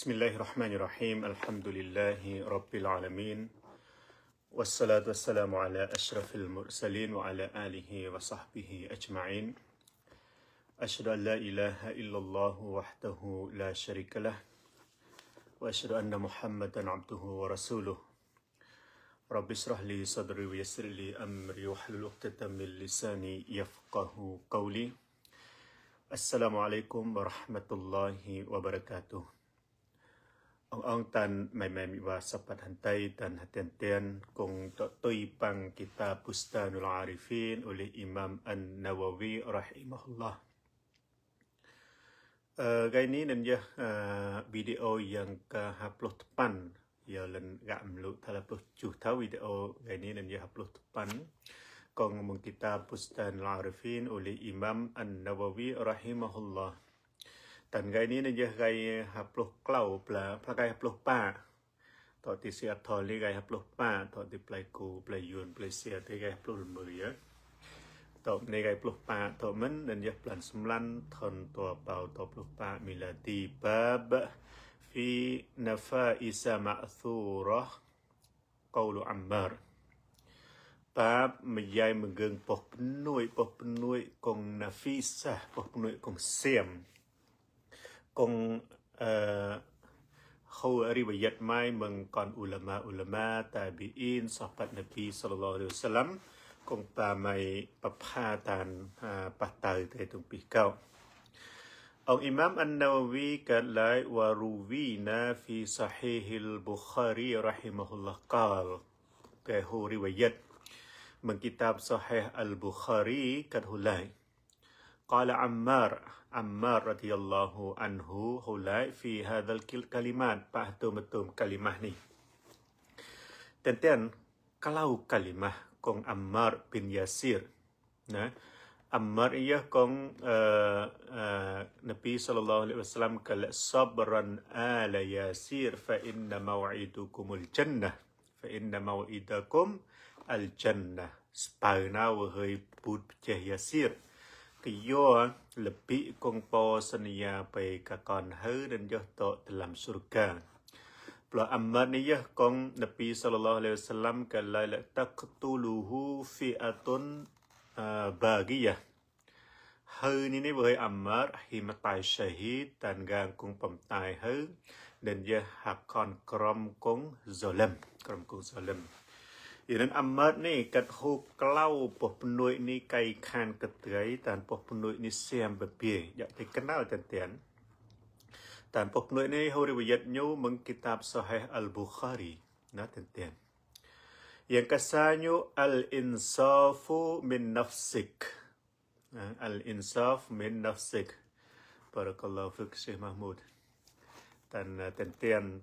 بسم الله الرحمن الرحيم الحمد لله رب العالمين والصلاة والسلام على أشرف المرسلين وعلى آله وصحبه أجمعين أشهد أن لا إله إلا الله وحده لا شريك له وأشهد أن محمدا عبده ورسوله رب اشرح لي صدري ويسر لي أمري وحلل عقدة من لساني يفقه قولي السلام عليكم ورحمة الله وبركاته Ong ong tan mai mai mi wa sapat hantai tan hatian tian kong to toi pang kitab Bustanul Arifin oleh Imam An-Nawawi rahimahullah. Uh, gai ni nan ya uh, video yang ke haploh tepan ya len gak melu talaploh cuh tau video gai ni nan ya haploh tepan kong mengkitab Bustanul Arifin oleh Imam An-Nawawi rahimahullah. Dan gai ni ni je gai hapluh klau pla plakai hapluh pa. Tau ti sia thol ni gai hapluh pa, tau ti plai ku plai yun plai sia ti gai hapluh mười ya. Tau ni gai hapluh pa tau men dan je plan semlan thon tua pau tau hapluh pa milati bab fi nafa'isa ma'thurah qawlu ammar. បាបមួយយ៉ៃមួយងើងប៉ុះភ្នួយប៉ុះភ្នួយកងណាហ្វីសាប៉ុះភ្នួយកងសៀមงองอเขาอริบยัดไม่มังกรอุลามะอุลามะตาบีอินสัพพนบีสัลลัลลอฮุสัลลัมคงตาไม่ปะพาตันปะตาอุเตตุปิเก้าองอิมามอันนาวีกัลไลวารูวีนาฟีสัฮีฮิลบุคารีรหิมหุลลักกาลแต่ฮูริวยัดมังกิตาบสัฮีอัลบุคารีกัดฮุไล Qala Ammar Ammar radhiyallahu anhu hulai fi hadzal kalimat pahtum betul kalimah ni. Tenten kalau kalimah kong Ammar bin Yasir nah Ammar iya kong uh, uh, Nabi sallallahu alaihi wasallam kala sabran ala Yasir fa inna maw'idukumul jannah fa inna maw'idakum al jannah Spaina wa hay put Yasir កយោលពិកងពោសន្យាបេកកនហើនឹងយោតតលំសុរកាប្លអមនីយកងនប៊ីសលឡោះលេវសឡាំកលលតកទូលូហ៊ូហ្វីអតុនបាគីយ៉ាហើនេះនេះបើអមរហ៊ីមតៃសាហ៊ីតានកាងគងបំតៃហើនឹងយះហាក់ខនក្រមកងសលឹមក្រមកងសលឹម Iran amat ni kat hub kelau poh penui ni kai khan ketai tan poh penui ni siam bepie ya te kenal tan tian. Tan poh penui ni hori wiyat nyu mengkitab sahih al-Bukhari na tan tian. Yang kasanyo al-insafu min nafsik. Al-insaf min nafsik. Barakallahu fik Syekh Mahmud. Dan tentian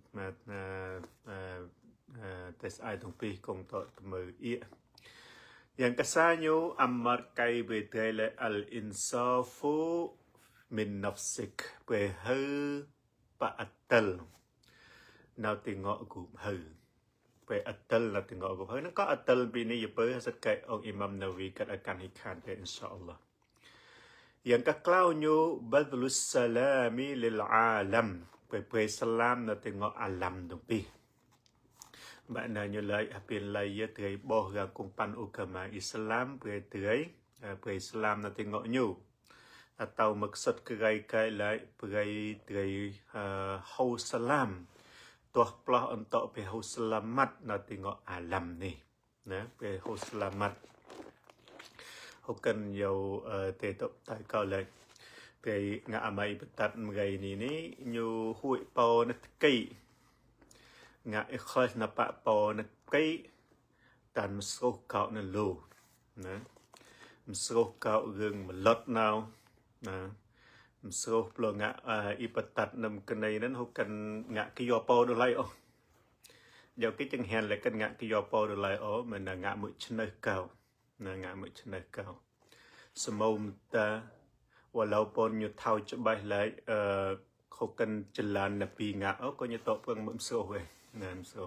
តែស្អែកទាំងពីរកុំតតមើអៀយ៉ាងកសាញូអមរកៃវេទេលអលអ៊ីនសាហ្វូមិនណហ្សិកពេលហើបអតលនៅទីងក់គូហើពេលអតិលនៅទីងក់គូហើនឹងក៏អតិលពីនេះយពើសិតកែអង្គអ៊ីម៉ាំណាវីកាត់អកានហិខានទេអ៊ីនសាអល់ឡោះយ៉ាងកក្លោញូបដលុសសាឡាមីលិលអាឡាំពេលពេលសាឡាមនៅទីងក់អាឡាំទាំងពីរ maknanya apilaya tirai boh ga kumpan agama Islam pe tirai pe Islam na tengok nyu atau maksud kerai kai lai perai tirai hau salam tuah pelah untuk pe hau selamat na tengok alam ni na pe hau selamat hukan yau te tok tai kau lai ពេលងាក់អមៃបតាត់មួយនេះនេះញូហួយប៉ោនេះតកៃ nga ikhlas na pa po na kay tan msro kao na lo na msro kao rừng mà lót nào na msro plo nga ipatat nam kanay nan ho kan nga kiyo po do lai o យកគេចង្ហានលក្ខណៈគយពរលៃអូមិនងាក់មួយឆ្នេះកោណាងាក់មួយឆ្នេះកោសមោមតាវឡោពនយុថោច្បាស់ឡៃអឺខុកិនចលានពីងាក់អូក៏ញតពឹងមិនសោះវិញ um, ờ, so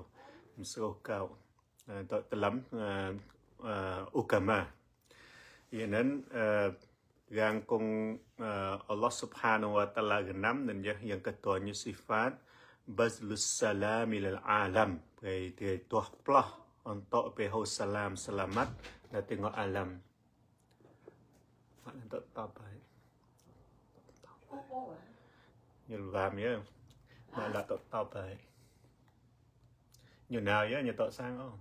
um, so cao uh, to the lam uh, ukama yenan uh, ờ, gang kong ờ, Allah subhanahu wa ta'ala ganam dan ya yang ketua ni sifat bazlus salam ilal alam gai te tuah plah untuk peho salam selamat dan tengok alam bạn tự tập ấy nhiều làm nhé mà như nào nhớ Như tọ sang không?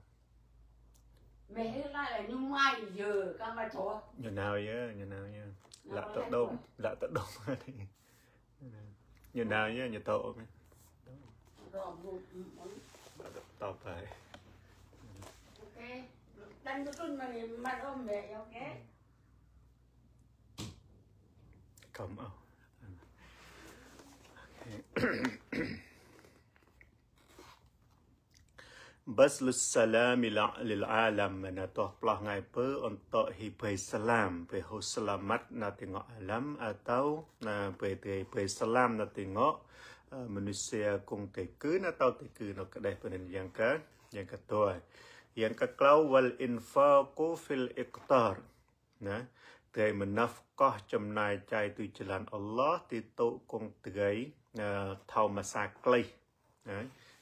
Mẹ lại là như mai giờ các bà chó. Như nào nhớ Như nào nhớ Lạ tợ đông, lạ tợ đông. Như nào vậy? Như tợ không? Tao phải. Ok. Đánh cho tôi mà mặt ôm mẹ, ok? Cảm ơn. Okay. بسل السلام للعالم نتوه plah ngai pe untuk hipai salam pe ho selamat na tengok alam atau na pe te pe salam na tengok manusia kong te ke na tau te ke no kedai penen yang ka yang ka toi yang ka klau wal infaqu fil iqtar na ត្រីមណិកោះចំណាយចាយទុចលានអល់ឡោះទីតុគង់ត្រីធម្មសាក្លេសណា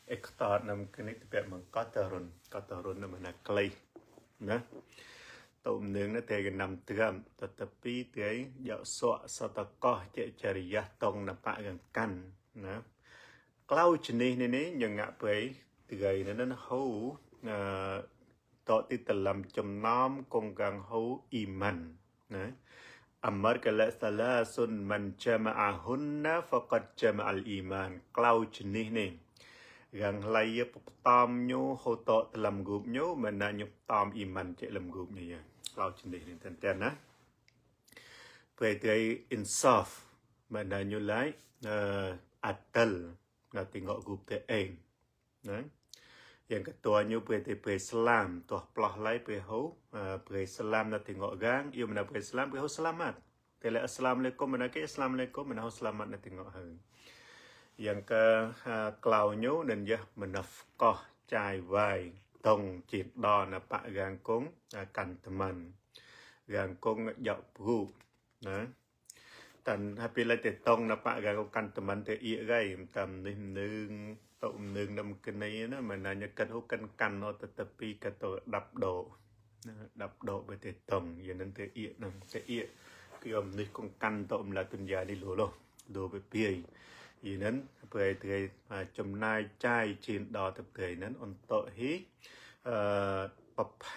ektarnam knik pe mang katarun katarun nam na klei na to nương na te nam tram ta ta pi te ya so sa ta ko che chariya tong na pa gan kan na klau chini ni ni nyang ngạ pe tigai na na ho na to ti ta lam chom nam kong gang ho iman na Amar kala salasun man jama'ahunna faqad jama'al iman klau chini ni yang laya ptam nyu hoto dalam grup nyu mana nyu ptam iman cek dalam grup ni ya lau cendih ni tenten nah pergi insaf mana nyu lai atal nak tengok grup te eng nah yang ketua nyu pergi pergi selam tuh pelah lai pergi hau pergi selam nak tengok gang ia mana pergi selam pergi hau selamat Tele assalamualaikum mana ke assalamualaikum mana hau selamat nak tengok hang យើងកើក្លោញូនិនយះមនុស្សកោះចាយវាយតុងជាតិដនបៈយ៉ាងគង់កន្តមិនយ៉ាងគង់យកភូណាតាន់ហាពីលិតតុងណបៈយ៉ាងកន្តមិនទៅអៀកឯងតាមនេះនឹងទៅនឹងនឹងគណីណាមិនណាញកិនហូកិនកាន់អត់ទៅពីកទៅដាប់ដោដាប់ដោបើទៅតុងយានឹងទៅអៀកនឹងទៅអៀកគឺអំនេះគង់កាន់ទៅអំឡាទុនយ៉ានេះលោលោលោទៅពី이는부의드의점나이짜이진더듭드이는온토히법하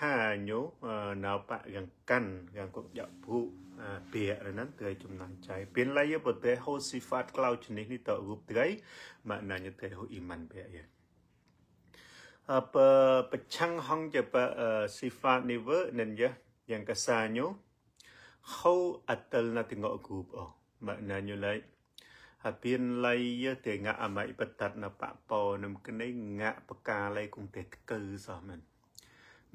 뇨나빠양간양국야부비에는드의점나이짜이빈라이버테호시파트클라우치니니터룹드이마나니테호이만베예បប្រឆាំងហងជាបស៊ីហ្វានីវើនិនយ៉ាងកសាញូហៅអតលណាទីងអគូបអូមកណាញូឡៃអាពៀនលៃយើទេងៈអមៃបតតណបពនឹមគនេះងៈបកាលៃគង្ទេគឺសោះមែន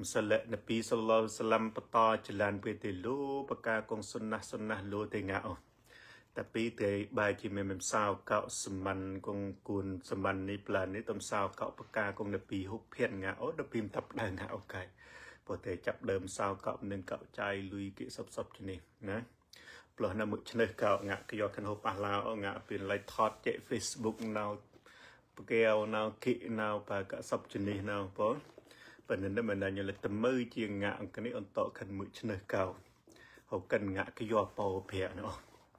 ម្សិលនប៊ីសល្លោសឡាំបតចលានពេលទេលូបកាគងសុនណះសុនណះលូទេងៈអូតែពីទេបែជាមានមិនសៅកោសមិនគងគួនសមិននេះប្លាននេះតំសៅកោបកាគងនប៊ីហុកភៀនងៈអូដល់ពីមតាប់ដើងៈអូកៃព្រោះតែចាប់ដើមសៅកោនឹងកោចៃលុយគិសពសពជានេះណាផ្លោះនៅមុខឆ្នេះកោងាក់កយកគ្នាប៉ះឡាអងាក់ពីឡៃថតចេ Facebook ណៅបកែវណៅគិណៅបើកសពជនេះណៅបងប៉ុន្តែមិនដឹងលតមើជាងាក់អង្គនេះអន្តខិនមុខឆ្នេះកោហូកិនងាក់កយកពោប្រាក់ណោះ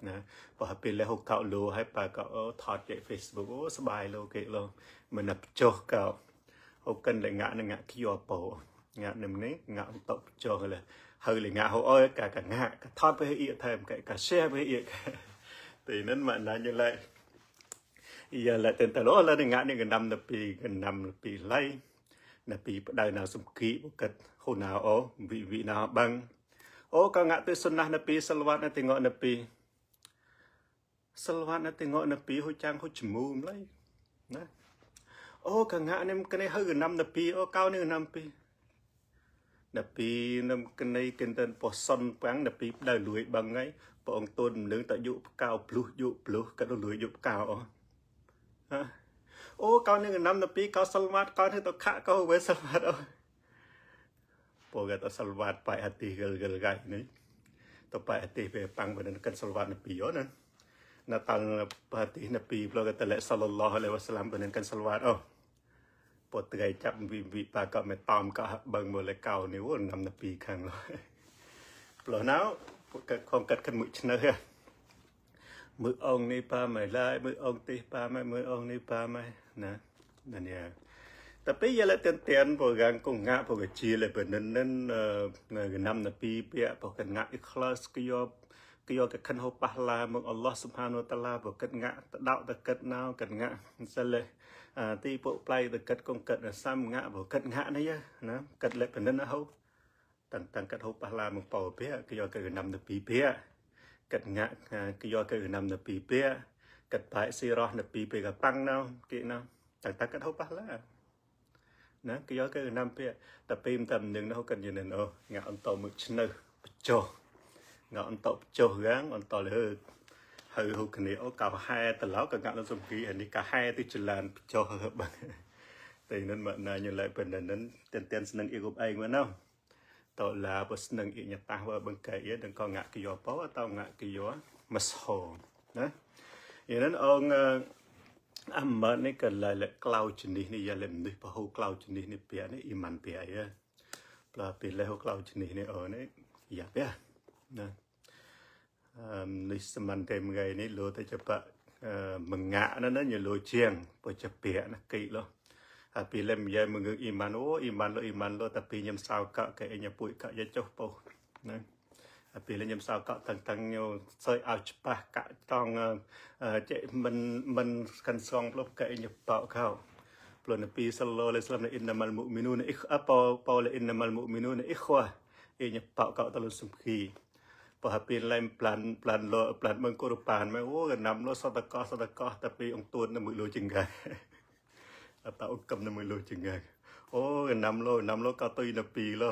ណាបើពេលលេហូកោលោហើយបើកថតចេ Facebook អូសបាយលោគេលោមិនចុះកោហូកិនលងាក់នឹងងាក់កយកពោងាក់នឹងនេះងាក់អន្តចុះលេ hơi là ngã hậu ơi cả cả ngã cả thoát với ý thèm cả cả xe với ý thì nên mà là như vậy giờ là tên ta lỗ là ngã những gần năm là bị gần năm là bị lây là bị đời nào sum kỹ một cật hồn nào ô vị vị nào bằng ô cả ngã tới xuân là bị salvat là tiếng ngọn là bị salvat là tiếng ngọn là bị hôi trang hôi chìm mùm lấy ណាអូកងាក់នេះគណេះហឺ512អូកោនេះ512នពីនឹមកណីកិនតិនពោះសុនបាំងនពីដើលួយបឹងហើយព្រះអង្គទូនដំណឹងតយុផ្កោភ្លុះយុភ្លុះក៏ទៅលួយយុផ្កោអស់អូកោនឹងកណាំនពីកោសិលម៉ាត់កោនឹងតខៈកោវេសិលម៉ាត់អស់ពោកតសិលម៉ាត់បាយអតិកិលកិលកៃនេះតបាយអតិពេលប៉ាំងបណ្ដឹងកិនសិលម៉ាត់នពីអស់ណាណតាល់បាយអតិនពីព្រោះកតលិសលឡោះអាឡៃវ៉ាសឡាមបណ្ដឹងកិនសិលម៉ាត់អស់ពុតថ្ងៃចាប់វិវិបាក៏មិនតំក៏បើងមើលកៅនេះណាំទៅពីខាងឡើយព្រោះណៅពួកកាត់ខំកាត់គិតមួយឆ្នើមើលអងនេះប៉ាមិនឡើយមើលអងទេប៉ាមិនមើលអងនេះប៉ាមិនណាណានេះតែពេលយល់តែទៀនពួកកាងកងងាពួកជាលេបនិននឹងណាំទៅពីពាក្យពួកកងាក់ class គយកគយកកខិនហូបះឡាមកអល់ឡោះស៊ុបហានូតាឡាពួកកងាក់តដោតកឹតណៅកងាក់សិលលេទីពួកផ្លៃទៅកិតកងកិតសំងៈបើកិតងៈនេះណាកិតលក្ខណៈហូតាំងតាំងកិតហូបប៉ះឡាមកបោពាគឺយកកិតដំទៅ2ពាកិតងៈគឺយកកិតដំទៅ2ពាកិតបែកស៊ីរស់នៅ2ពាកប៉ាំងណោគេណោតាំងតាំងកិតហូបប៉ះឡាណាគឺយកកិតដំពាតែពេលតែម្នឹងនោះកិតយឺនអូងៈអន្តោមកឆ្នៅបចុះងៈអន្តោបចុះរាងអន្តោលើហៅហូគ្នាអូកៅហែតឡោកកលសំគីអានេះកហែទីចលានចោះបាទតែនឹងមកណាញឡៃពេលនឹងតែនតែនស្នឹងអ៊ីគប់អេងមកណោតឡាបស្នឹងអ៊ីញតាស់បើបង្កែអ៊ីនឹងកងាក់គយោបោតងាក់គយោមសហងណាអ៊ីនឹងអងអមនេះកលលក្លោជនេះនេះយ៉ាលឹមនេះបហូក្លោជនេះនេះពានេះអ៊ីម៉ាន់ពាអីប្លាពេលហូក្លោជនេះនេះអូនេះយ៉ាពាណានេះសមន្តេមងៃនេះលោតែចបៈមងៈណាណាញលោជាងបច្ចពៈណាកិលោអាពីលេមយ៉ែមងឹងអ៊ីម៉ានអូអ៊ីម៉ានលោអ៊ីម៉ានលោតាពីញឹមសៅកកេញពួយកយចុះពោណាអាពីលេញឹមសៅកតឹងតឹងញោសើអោច្បាស់កតងចេមិនមិនកាន់សងផ្លប់កេញបោកោ Belum Nabi sallallahu alaihi wasallam innamal mu'minuna ikh apa paula innamal mu'minuna ikhwah ini pak kau terlalu sempit បើពេលឡែមប្លានប្លានលោប្លានមឹងក៏របានមកអូកណាំនោះសតកោសតកោតែពីអង្គទួននៅមួយលោចង្កាអត់តអង្គកំនៅមួយលោចង្កាអូកណាំលោណាំលោក៏ទុយនៅពីលោ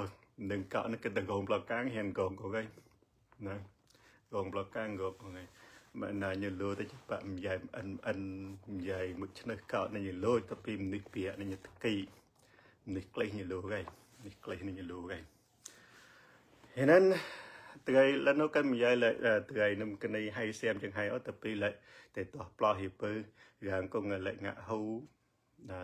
នឹងកោនឹងគិតដល់កងប្លកាំងហ៊ានកងកងហ្នឹងណាកងប្លកាំងកងហ្នឹងមកណាញលោទៅបាក់ញ៉ៃអិនអិនញ៉ៃមួយឆ្នេះកោញលោទៅពីមនុស្សពាកញតកីនេះក្លេសញលោហ្នឹងនេះក្លេសញលោហ្នឹង And then ថ្ងៃលនោះក៏និយាយលេថ្ងៃនឹងគណីហៃសៀមជាងហៃអត់ទៅពីលេតែទោះប្លោះហិពើយ៉ាងគងលេងាក់ហូណា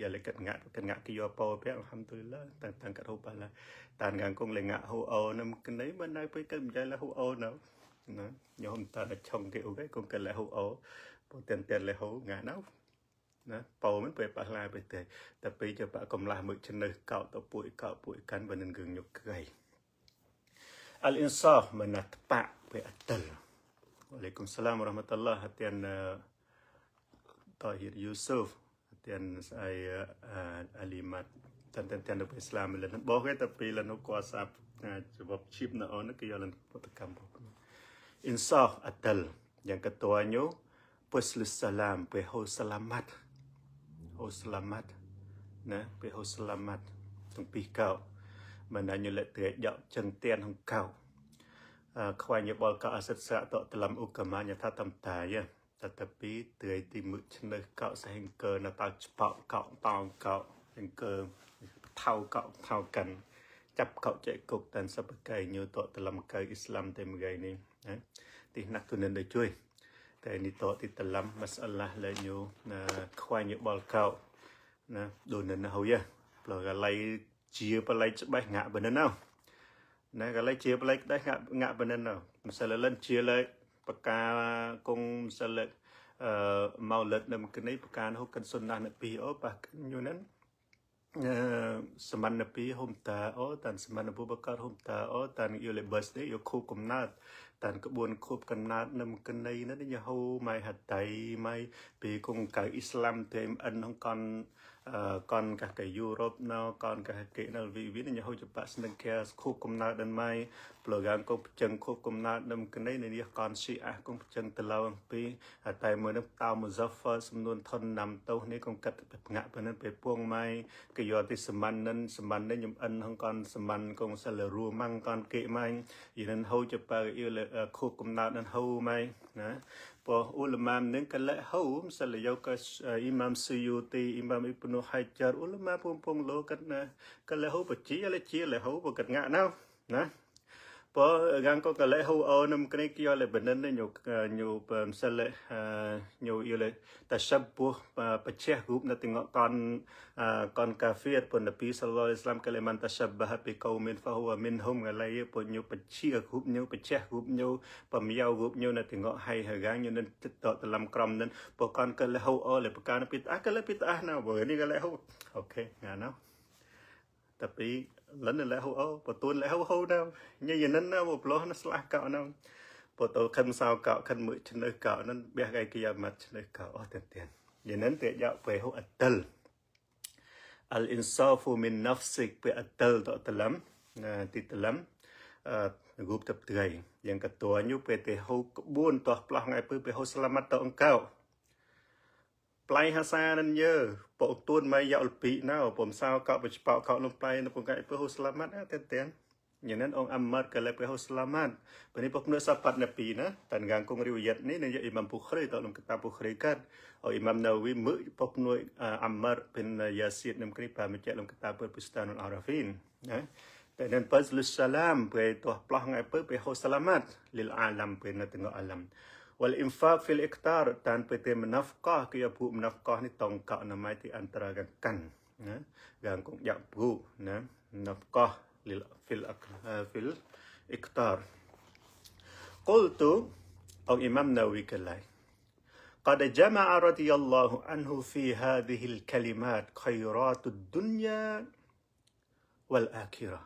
យ៉ាលេកាត់ងាក់កាត់ងាក់គីយោពោប្រអល់ហាំទុលឡាតាំងតាំងកាត់ហូបាឡាតានងាងគងលេងាក់ហូអូនឹងគណីមិនណៃពេលក៏និយាយលេហូអូណោណាញោមតាឆុងគេអូគេគងកាត់លេហូអូពូតែនតែលេហូងាណោណាពោមិនពេលប៉ះឡាពេលតែតែពេលទៅប៉ះកំឡាស់មួយឈ្នើកោតទៅពួយកោតពួយកាន់បើនឹងគឺញុកក្រៃ Al-insaf mana tepat beatal. Waalaikumsalam warahmatullahi hatian Tahir Yusuf hatian saya eh, Alimat tentang tentang dapat Islam lan boh ke tapi lan kuasa eh, sebab chip na on ke yalan potekam. Insaf atal yang ketuanya Puslus salam, peho selamat. Ho selamat. Nah, peho selamat. Tumpih kau. មិនដែលញុលទ្រាយកចឹងទៀនហង្កៅខ្វែងយបល់កអសិទ្ធសៈតតលំឧកមញ្ញថាតំតាយតតពីទ្រៃទីមឹកឆ្នេះកសហេងកើណតោច្បោកកតោកហេងកើថៅកថៅកិនចាប់កោចេគុកតានសពកៃញូតតលំកៅអ៊ីស្លាមតែមួយថ្ងៃនេះណាទីណាក់ទុននឹងជួយតែនេះតទីតលំម៉ាសាឡាលែញូខ្វែងយបល់កោណាដូននឹងហើយផ្លូវឡៃជាបលិចច្បាស់ងាក់បនិនណាណាកលិចជាបលិចដែរងាក់ងាក់បនិនណាម្សិលលិនជាលេបកាគងម្សិលលិអឺមកលិតនឹមគនេះបកាហូកិនសុនណាស់នៅពីអូប៉ះញូនិនសមណពីហុំតាអូតានសមណពុបកតហុំតាអូតានយូលេបស្ទេយោខូបកំណត់តានក្បួនខូបកំណត់នឹមកណីនេះយហូម៉ៃហតៃម៉ៃពីគងកៅអ៊ីស្លាមទេមអិនហងកន kon កះកយូរ៉ុបណៅកនកះកេណលវិវិនញហូចបាស្នឹងកែខូបកំណើដិនម៉ៃប្លូកានកុំចឹងខូបកំណើដិនក្នៃនៃនេះកនស៊ីអះកុំចឹងតឡៅអំពីតែមើលនឹងតៅមូសាហ្វាសំនួនថនណាំតោនេះកុំកាត់ផ្ងាក់ប៉ុណ្ណឹងពេលពួងម៉ៃកយោតិសម័ននិនសម័ននិនញឹមអិនហងកនសម័នកុំសិលរួម៉ាំងកនកេម៉ៃយិនហូចបាអ៊ីលខូបកំណើដិនហូម៉ៃណា por ulama នឹងកលិហូមសិលយកអ៊ីម៉ាមស៊ូយូទីអ៊ីម៉ាមអ៊ីប្នូហៃចារឧលមាពងពងលោកណាកលិហូបជាលជាលហូបកងាណាណា Pues ganco que lejo o nem creen que yo le benende yo yo sele yo yo le tashab pu pacheh group na tingok kon kon kafir pun nabi sallallahu alaihi wasallam kaliman tashabbaha bi qaumin fa huwa minhum galay pun yo pacheh group yo pacheh group yo pamyau group yo na tingok hai ha gang yo nen tit to dalam krom nen pu kon ke leho o le pekan pit ah ke le pit ah na bo ni ke leho okay ngano tapi lần lẽ hô ô bà tuôn lẽ hô hô đâu như vậy nên nó một lối nó slah cạo nó bà tôi khăn sao cạo khăn mũi chân nơi cạo nó bé cái kia mặt chân nơi cạo ở tiền tiền vậy nên tự dạo về hô atal al insafu min nafsik pe atal to talam ti talam រូបទឹកត្រីយ៉ាងកតួញុពេលទេហូក្បួនតោះផ្លោះថ្ងៃពើពេលហូស្លាមាត់តអង្កោប្លៃហាសានិនយើពួកទួនមកយកលពីណៅពុំសៅកបបោកកលំប្លៃនៅពុំកៃពើហូស្លាម៉ាត់អតែទាំងយ៉ាងนั้นองค์อัมมัดก็เลยไปฮุสลามันวันนี้พวกเนื้อสัปัดในปีนะตันกางกงริวยัดนี่เนี่ยอิมัมบุครีตอนลงกตาบุครีกันเอาอิมัมนาวีมือพวกเนื้ออัมมัดเป็นยาซีดนำคริปามิจัลงกตาเปิดพุสตานุลอาราฟินนะแต่นั้นเปิดลุสลามไปตัวปล่องไงเปิดไปฮุสลามันลิลอาลัมเป็นในตึงอาลัม wal infaq fil ektar tan pete menafkah ke ya bu menafkah ni tongkak namai ti antara kan kan ya gangkung ya bu na ya. menafkah lil fil eh, fil iktar qultu au imam nawawi kalai qad jama'a radhiyallahu anhu fi hadhihi al kalimat khairatud dunya wal akhirah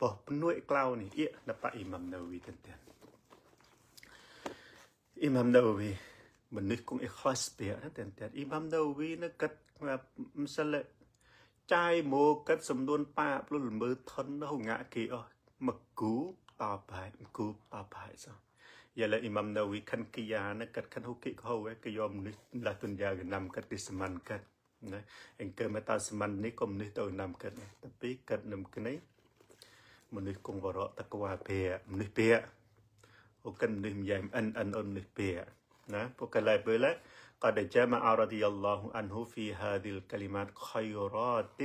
Bah penuh iklau ni, iya dapat imam nawawi tentang. Imam Nawawi មនុស្សគង់ ikhlas ពាក្យតែតែ Imam Nawawi នឹងគិតម្សិលចាយមកគិតសំនួនប៉ាព្រោះល្មើថនហងាក់គេអស់មកគូតបែបគូតបែបសោះយ៉ាឡា Imam Nawawi ខាន់គីយ៉ានឹងគិតខាន់ហូគីកហូគេយកមនុស្សឡាទុនយ៉ាកណាំគិតទីសមានគិតណាអង្គមតាសមាននេះកុំនេះទៅណាំគិតតែពីគិតនឹមគ្នាមនុស្សគង់វរៈតកវ៉ាភៈមនុស្សភៈ وكان لهم يام أن أن أن البيع نعم وكان لا يقول قد جمع رضي الله عنه في هذه الكلمات خيرات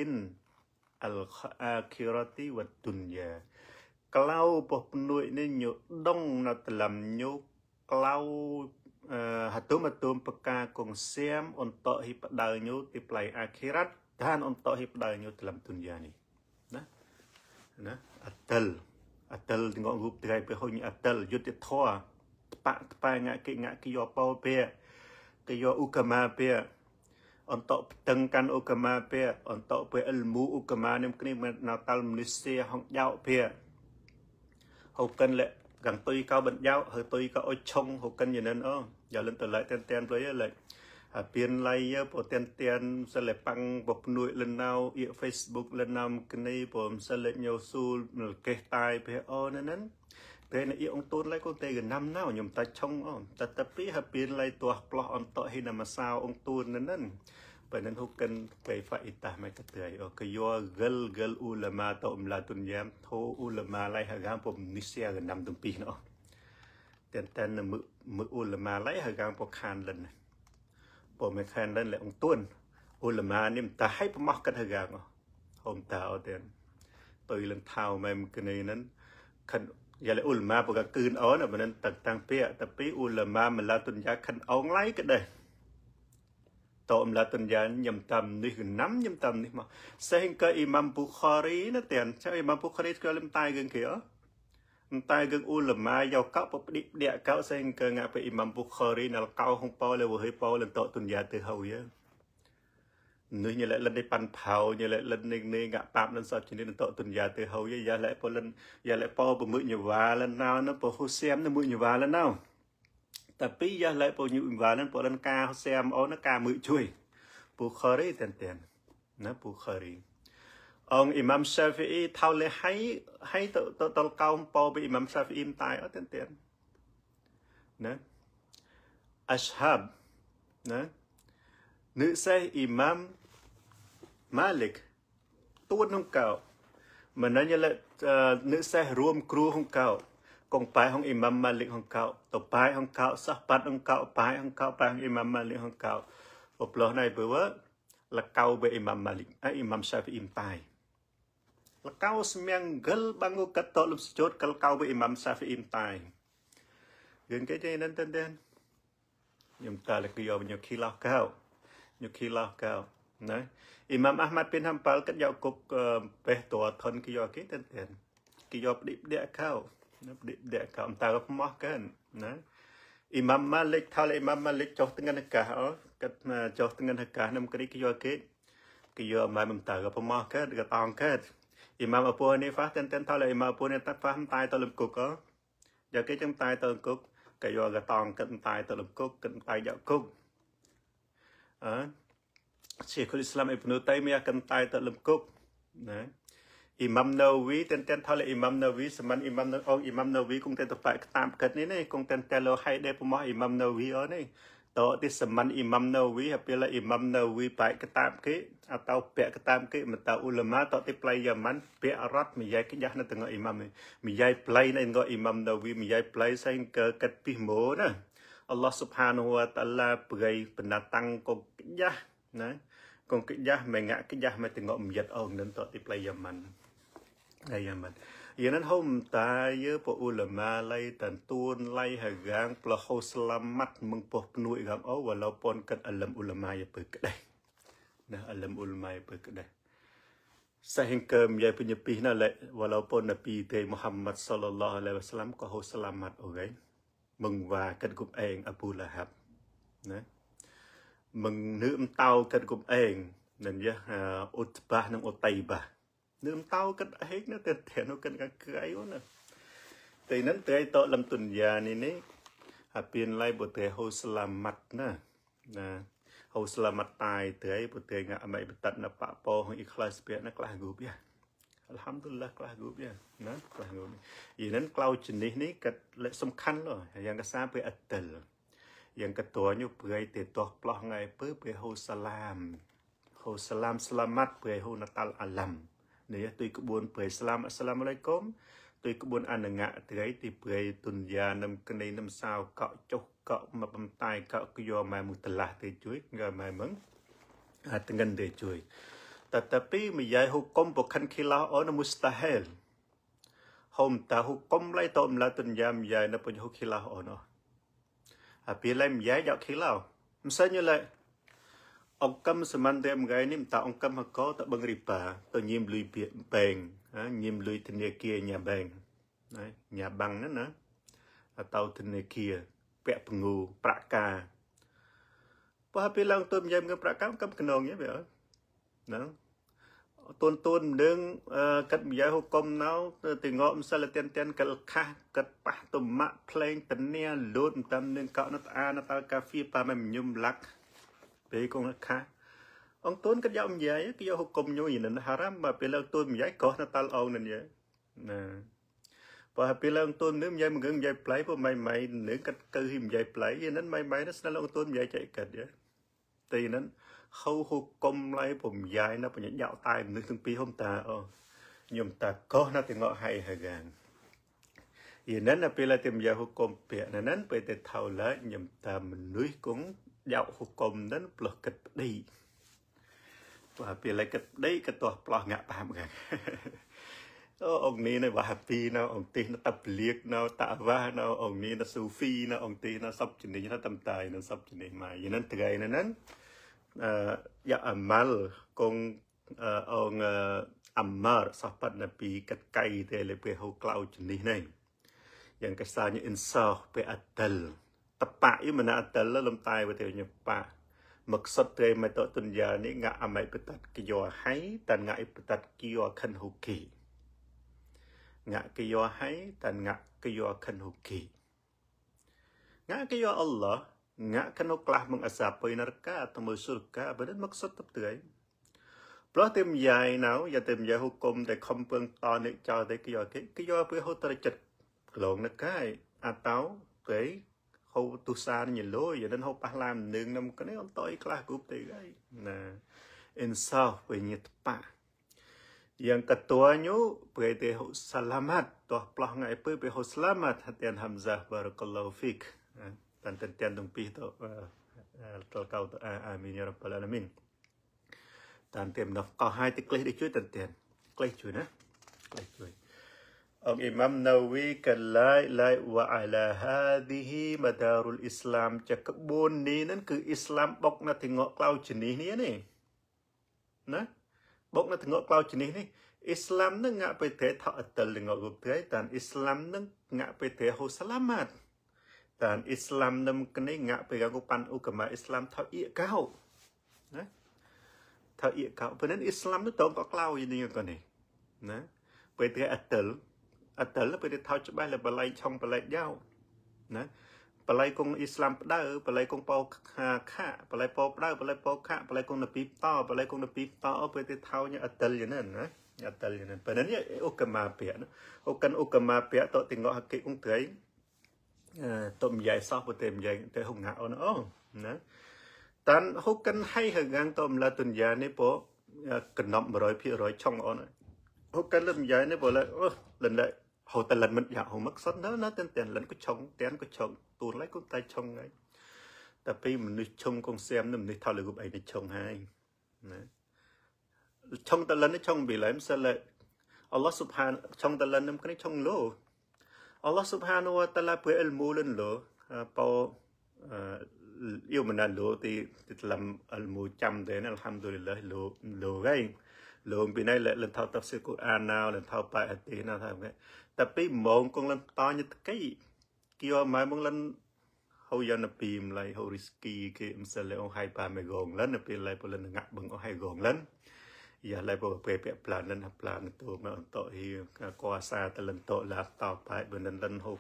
الآخرة والدنيا ក្លៅពោះពនួយនេះញុដងនៅតលំញុក្លៅហតុមតុមបកាកងសៀមអន្តហិបដៅញុទីប្លៃអាខិរតឋានអន្តហិបដៅញុតលំទុនយ៉ានេះណាណាអតលអតិលទាំងរូបត្រៃព្រះហុញអតិលយុទ្ធធរបៈតបែងកិងកិយោបោពៈកិយោឧកមាពៈអន្តពតឹងកាន់ឧកមាពៈអន្តពអិលមូឧកមានឹងគ្នាមិនណតលមនុស្សយហងយោពៈហូកិនលកងទុយកោបណ្យោហើទុយកោអុឆុងហូកិនយនិនអយ៉ាលិនតលែកតែនតែនព្រៃលែក pien layer potentian selepang bopnui lenau i Facebook lenam kini pom selek nyo sul melkeh tai pe on nan pe na i ong tun lai ko te ganam nau nyom ta chong on ta ta pi ha pien lai tuah ploh on to hi na ma sao ong tun nan nan ប៉ណ្ណិនហុកកិនពេលហ្វាអ៊ីតាមកតៃអូកយោហ្គលហ្គលអ៊ូឡាម៉ាតអ៊ុំឡាទុនយ៉ាមធូអ៊ូឡាម៉ាឡៃហកាំពំនីសៀកណ្ដាំទំពីណោះតែនតែនមឺអ៊ូឡាម៉ាឡៃហកាំពខានលិនណា pemekanan le ong tun ulama nim ta hai pemah kat hagang hom ta oten to ilan thau mem kene nan khan ya le ulama pa ka kun on na ban tak tang pe ta pi ulama mala tunya khan ong lai ka de តអំឡាតុនយ៉ានញឹមតាមនេះណាំញឹមតាមនេះមក សេះក៏អ៊ីម៉ាំប៊ូខារីណាទាំងចៅអ៊ីម៉ាំប៊ូខារីស្គាល់លឹមតៃគឹងគេអ entah geng ulama yau kau pepedik dia kau sehingga ngapa Imam Bukhari nal kau hong pau le wahi pau le tok tun ya te hau ya nui như lại lần đây pan phao như lại lần này này ngạ tạm lần sau chỉ nên tok tun ya te hau ya ya lại pau lần ya lại pau bự như va lần nào nó pau hu xem nó mự như va lần nào ta pi ya lại pau như va lần pau lần ca hu xem ô nó ca mự chui Bukhari tiền tiền nó Bukhari អង្គអ៊ីម៉ាំសាហ្វីអ៊ីថោលេហៃហៃទៅទៅកោមពោពីអ៊ីម៉ាំសាហ្វីអ៊ីតែអត់ទេណាអាស្ហាបណានិសេអ៊ីម៉ាំម៉ាលិកទួតក្នុងកោមិនញ៉ាលនិសេរួម គ្រូក្នុងកោ កងប៉ែហងអ៊ីម៉ាំម៉ាលិកហងកោតប៉ែហងកោសះប៉ាត់ហងកោប៉ែហងកោប៉ែអ៊ីម៉ាំម៉ាលិកហងកោអបលោះណៃបើលកៅបេអ៊ីម៉ាំម៉ាលិកអ៊ីម៉ាំសាហ្វីអ៊ីមតៃ Lekausmiang bangu katolum sejot kalau kau Imam Syafi'i tai. Gen ke jen dan dan. Nyum ta le kiyo nyu khilah kau. Nyu khilah kau. ណាអ៊ីម៉ាមអាហ្មាត់ប៊ីនហាំប៉ាល់គាត់យកគុកបេះតរថនគេយកគេទៅទៅគេយកផ្ដិបដកខោណាផ្ដិបដកខោតើខ្មោះកើណាអ៊ីម៉ាមម៉ាលិកថលអ៊ីម៉ាមម៉ាលិកចុះទាំងអាកាសអូគាត់មកចុះទាំងអាកាសនឹងគ្រីគេយកគេគេយកម៉ែមិនតើខ្មោះកើតក៏តងកើត imam apu ni phát tên tên thôi là imam apu ni phát phát tay tôi lập cục đó giờ cái trong tay tôi cục cái do là toàn cận tay tôi lập cục cận tay dạo cục à Syekhul Islam Ibn Taymiyyah cận tay tôi lập cục đấy Imam Nawawi tên tên thôi là Imam Nawawi xem anh Imam ông Imam Nawawi cũng tên tập phải tạm kết này này cũng tên tên lo hay đẹp mà Imam Nawawi ở này តោទិសម័នអ៊ីម៉ាំណាវីអពេលអ៊ីម៉ាំណាវីបែកកតាមគេអតោពាក់កតាមគេមតោអ៊ូលម៉ាតោទិប្លៃយ៉ាម៉ាន់ពាក់រត់មីយ៉ៃកញ្ញានៅទាំងអ៊ីម៉ាំមីយ៉ៃប្លៃនៅទាំងអ៊ីម៉ាំណាវីមីយ៉ៃប្លៃសែងកើកាត់ពីម៉ូណាអល់ឡោះស៊ុបហានហូវតាឡាប្រៃបណ្ណតាំងកុកញ្ញាណាកុកញ្ញាមេងាក់កញ្ញាមេទាំងអ៊ំយិតអងនឹងតោទិប្លៃយ៉ាម៉ាន់ហើយយ៉ាម៉ាន់ Yanan hom ta ye po ulama lai tan tuôn lai ha gang pla ho selamat meng po pnui gam o walaupun kat alam ulama ye pe kedai. Nah alam ulama ye pe kedai. Sahing kem ye penyepih na lai walaupun Nabi te Muhammad sallallahu alaihi wasallam ko ho selamat okay. Meng wa kat gup eng Abu Lahab. Nah. Meng nưm tau kat gup eng នឹងយះអ៊ុតបាសនិងអ៊ុតតៃបាសនឹមតោគិតអីណាតែតែនោះគិតកាគឺអីណាតែនឹងតែតលំទុនយ៉ានេះនេះអាពីនឡៃបុទេហូស្លាម៉ាត់ណាណាហូស្លាម៉ាត់តៃទេបុទេងាអមៃបតណបពោហីខ្លាសពៀណាក្លាគូបយ៉ាអលហាំឌុលឡាក្លាគូបយ៉ាណាក្លាគូបយីនឹងក្លោជនេះនេះគិតសំខាន់ឡោះយ៉ាងកសាពេលអតិលយ៉ាងកតញព្រាយទេតោះផ្លោះថ្ងៃពើពេលហូសាឡាមហូសាឡាមស្លាម៉ាត់ពេលហូណតាល់អាឡាំនេះទុយក្បួនព្រៃស្លាមអស្លាមអាឡៃគុំទុយក្បួនអនុងៈត្រី ទីព្រៃទុនយ៉ានឹមក្នៃនឹមសាវកក់ចុះកក់មកបំតាយកក់គយម៉ែមួយតឡាស់ទៅជួយងាម៉ែមឹងអាតងិនទៅជួយតតពីម្យាយហុកុំបខិនខីឡោអូនមុស្តាហេលហុំតាហុកុំឡៃតអមឡាទុនយ៉ាម្យាយនៅបញ្ហុខីឡោអូនអអាពីឡៃម្យាយយកខីឡោមិនសិនយល់ឡៃអង្គមសមន្តមងៃនេះមិនតាអង្គមកកតបឹងរីប៉ាទៅញៀមលុយពាកពេងញៀមលុយធនាគារញ៉ាបែងណាញ៉ាបាំងណាណាតោធនាគារពាក់ពងូប្រាក់កាបើពេលឡើងទៅញ៉ាំងប្រាក់កាកំកណងយីបើហ្នឹងតូនតូននឹងកាត់ម្យាយហូបកុំណៅទៅទីងក់ម្សិលទៀនទៀនកលខាស់កាត់ប៉ះទុម៉ាក់ភ្លេងតនីលូតមិនតាមនឹងកោណតអាណតកាហ្វេប៉ាមិនញុំឡាក់ពេលកងខាអង្គតូនក៏យកញ៉ៃគេយកហុកគុំញយនិនហារ៉ាមពេលលើកតូនញ៉ៃក៏នៅតាល់អងនិនណាបើពេលឡើងតូននឹងញ៉ៃមងញ៉ៃប្លៃពួកម៉ៃម៉ៃនឹងកាត់កើហ៊ីមញ៉ៃប្លៃហ្នឹងម៉ៃម៉ៃស្នល់អង្គតូនញ៉ៃចៃកាត់យ៉ាតែហ្នឹងហៅហុកគុំឡៃពួកញ៉ៃណាបញ្ញាយកតែនឹងទាំងពីរហុំតាអូញុំតាកោះណាទាំងអត់ហៃហកាងយានណពេលតែមយ៉ាហុកគុំពាក់ណណពេលតែថៅឡាញុំតាមនុស្សគង់យកហុកុំនឹងផ្លោះគិតប្តីបើពេលគិតប្តីក៏ទាស់ផ្លោះងាក់តាមកាអូអង្គនេះនៅវ៉ាទីនៅអង្គទេសនៅតាពលៀកនៅតាវ៉ានៅអង្គនេះនៅស៊ូហ្វីនៅអង្គទេសនៅសពជំនាញនៅតំតាយនៅសពជំនាញម៉ៃយនឹងថ្ងៃនឹងអឺយ៉ាអាម៉ាល់កងអងអាម៉ាល់សពតនៅពីកតកៃទេលេពេលហូក្លៅជំនាញនេះយ៉ាងកសាញអ៊ីនសោពេលអតល apa itu menatal lom tai wa teu nyepa maksud tei mai to tunya ni nga amai petat kiyo hai tan nga petat kiyo khan huki nga kiyo hai tan nga kiyo khan huki nga kiyo Allah nga kanu klah mengasapai neraka atau surga badan maksud tep tei ព្រោះតែម្យាយណៅយ៉ាតែម្យាយហុគុំតែខំពឹងតនេះចោលតែគេយកគេគេយកពីហូតត្រចិត្តក្លងនកាយអតោគេហូបទុសានញលយយានហូបប៉ះឡាមនឹងនំគ្នាអត់តអីខ្លះគូបទេហើយណា insaf វិញទៅប៉ Yang ketuanya Perintah Selamat Tuah pelah ngai pe pe selamat hatian Hamzah barakallahu fik. Tan tan tan dong pi to tal kau to amin ya rabbal alamin. Tan tem nafkah hai tiklih dicui tan tan. Klih cui na. Klih cui. អង្គអ៊ីម៉ាំណាវីកឡាយឡាយវ៉ាអាឡាហាឌីហ៊ីម៉ាដារុលអ៊ីស្លាមចក្បួននេះនឹងគឺអ៊ីស្លាមបុកណាទិងកក្លោជនេះនេះនេះណាបុកណាទិងកក្លោជនេះនេះអ៊ីស្លាមនឹងងាក់ពេលទេថអតលលងរូបទេតានអ៊ីស្លាមនឹងងាក់ពេលទេហូសាឡាម៉ាត់តានអ៊ីស្លាមនឹងគ្នាងាក់ពេលកូប៉ាន់អ៊ូកម៉ាអ៊ីស្លាមថអ៊ីកោណាថអ៊ីកោពេលនេះអ៊ីស្លាមនឹងតងកក្លោយនេះក៏នេះណាពេលទេអតលអតិលពេលទៅថោចច្បាស់លើបល័យឆុងបល័យយ៉ាវណាបល័យកងអ៊ីស្លាមផ្ដៅបល័យកងពោខាខៈបល័យពោផ្ដៅបល័យពោខៈបល័យកងនពីតបល័យកងនពីតអពេលទៅថោញអតិលយ៉ាងណាណាអតិលយ៉ាងណាពេលនេះអូកមាពៈអូកិនអូកមាពៈតតិងអហកិអង្គត្រៃតមយាយសោះប្រទេមយាយទៅហុកងាអូនអូណាតានហុកកិនហៃហងាងតមឡាទុនយ៉ានេះពោកណប់100%ឆុងអូនហុកកិនលឹមយាយនេះពោលអូលិនដែរហូតតែលិនមិនយកហុំមកសុទ្ធនៅណាទាំងទាំងលិនក៏ឆុងទាំងក៏ឆុងទូនឡៃក៏តែឆុងហើយតែពីមនុស្សឆុងកងសៀមនឹងមនុស្សថតលើគប់អីនេះឆុងហើយណាឆុងតលិនឆុងប៊ីឡែមសិលអល់ឡោះស៊ុបហានឆុងតលិននឹងគ្នាឆុងលោអល់ឡោះស៊ុបហានវតាឡាពអិលមូលិនលោបោយូមណាលោទីទីលំអលមូចាំដែរអល់ហាំឌូលីឡាលោលោហើយលោកពីណៃលិនថតតាប់សិកូអានណៅលិនថតប៉ៃអេទីណាថាតែពីម៉ងគងលិនតញតកៃគីអម៉ែមងលិនហូយ៉ានពីមឡៃហូរីស្គីគេអ៊ំសិលអងហៃប៉ាមេកងលិននៅពេលឡៃពលិនងាក់បឹងអងហៃកងលិនយ៉ាឡៃពលពេលពាក់ប្លានលិនប្លានទូមកអន្តហីកាកោសាតលិនតឡាប់តប៉ៃបើលិនលិនហូប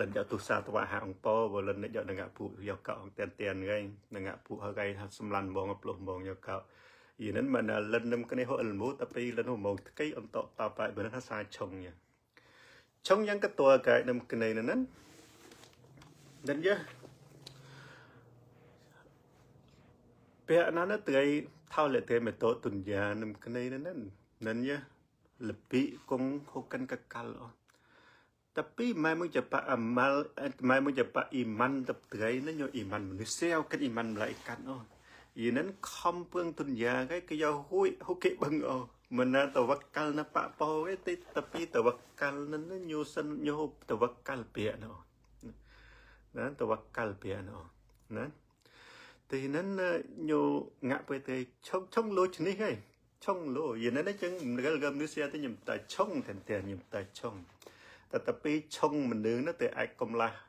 លិនយកទុសាតវៈហាអង្គបើលិនយកនងាក់ពួកយកកអងតែនតែនងៃនងាក់ពួកហើយថាសំឡាន់បងផ្លុះបងយកកយានមិនលិននឹមគ្នាហូអលមូតទៅពីលិនហូមកថ្កៃអន្តតប៉ៃបើលិនថាសាឆុងយ៉ា정량그또한가이드그네는된겨ពាក់ណានត្រីថោលទេមតទុនយ៉ានឹមគ្នៃនឹងនឹងញលពីគងហុកកិនកកលអតពីម៉ែមួយចបអមលម៉ែមួយចបអ៊ីម៉ាន់តត្រីនឹងយោអ៊ីម៉ាន់មនុស្សសែវកិតអ៊ីម៉ាន់ម្លាយកាត់អូយីនឹងខំពឹងទុនយ៉ាគេគេយកហួយហុកគេបឹងអូ mana tawakal na pak po ete tapi tawakal na na nyusan nyo tawakal pia no na tawakal pia no na thì nên nhiều ngạ về thì trong trong lối chân ấy trong lối vậy nên chừng gần gần nước xe thì nhầm tại trong thành tiền nhầm tại trong tại tập đi trong mình đứng nó từ ai công la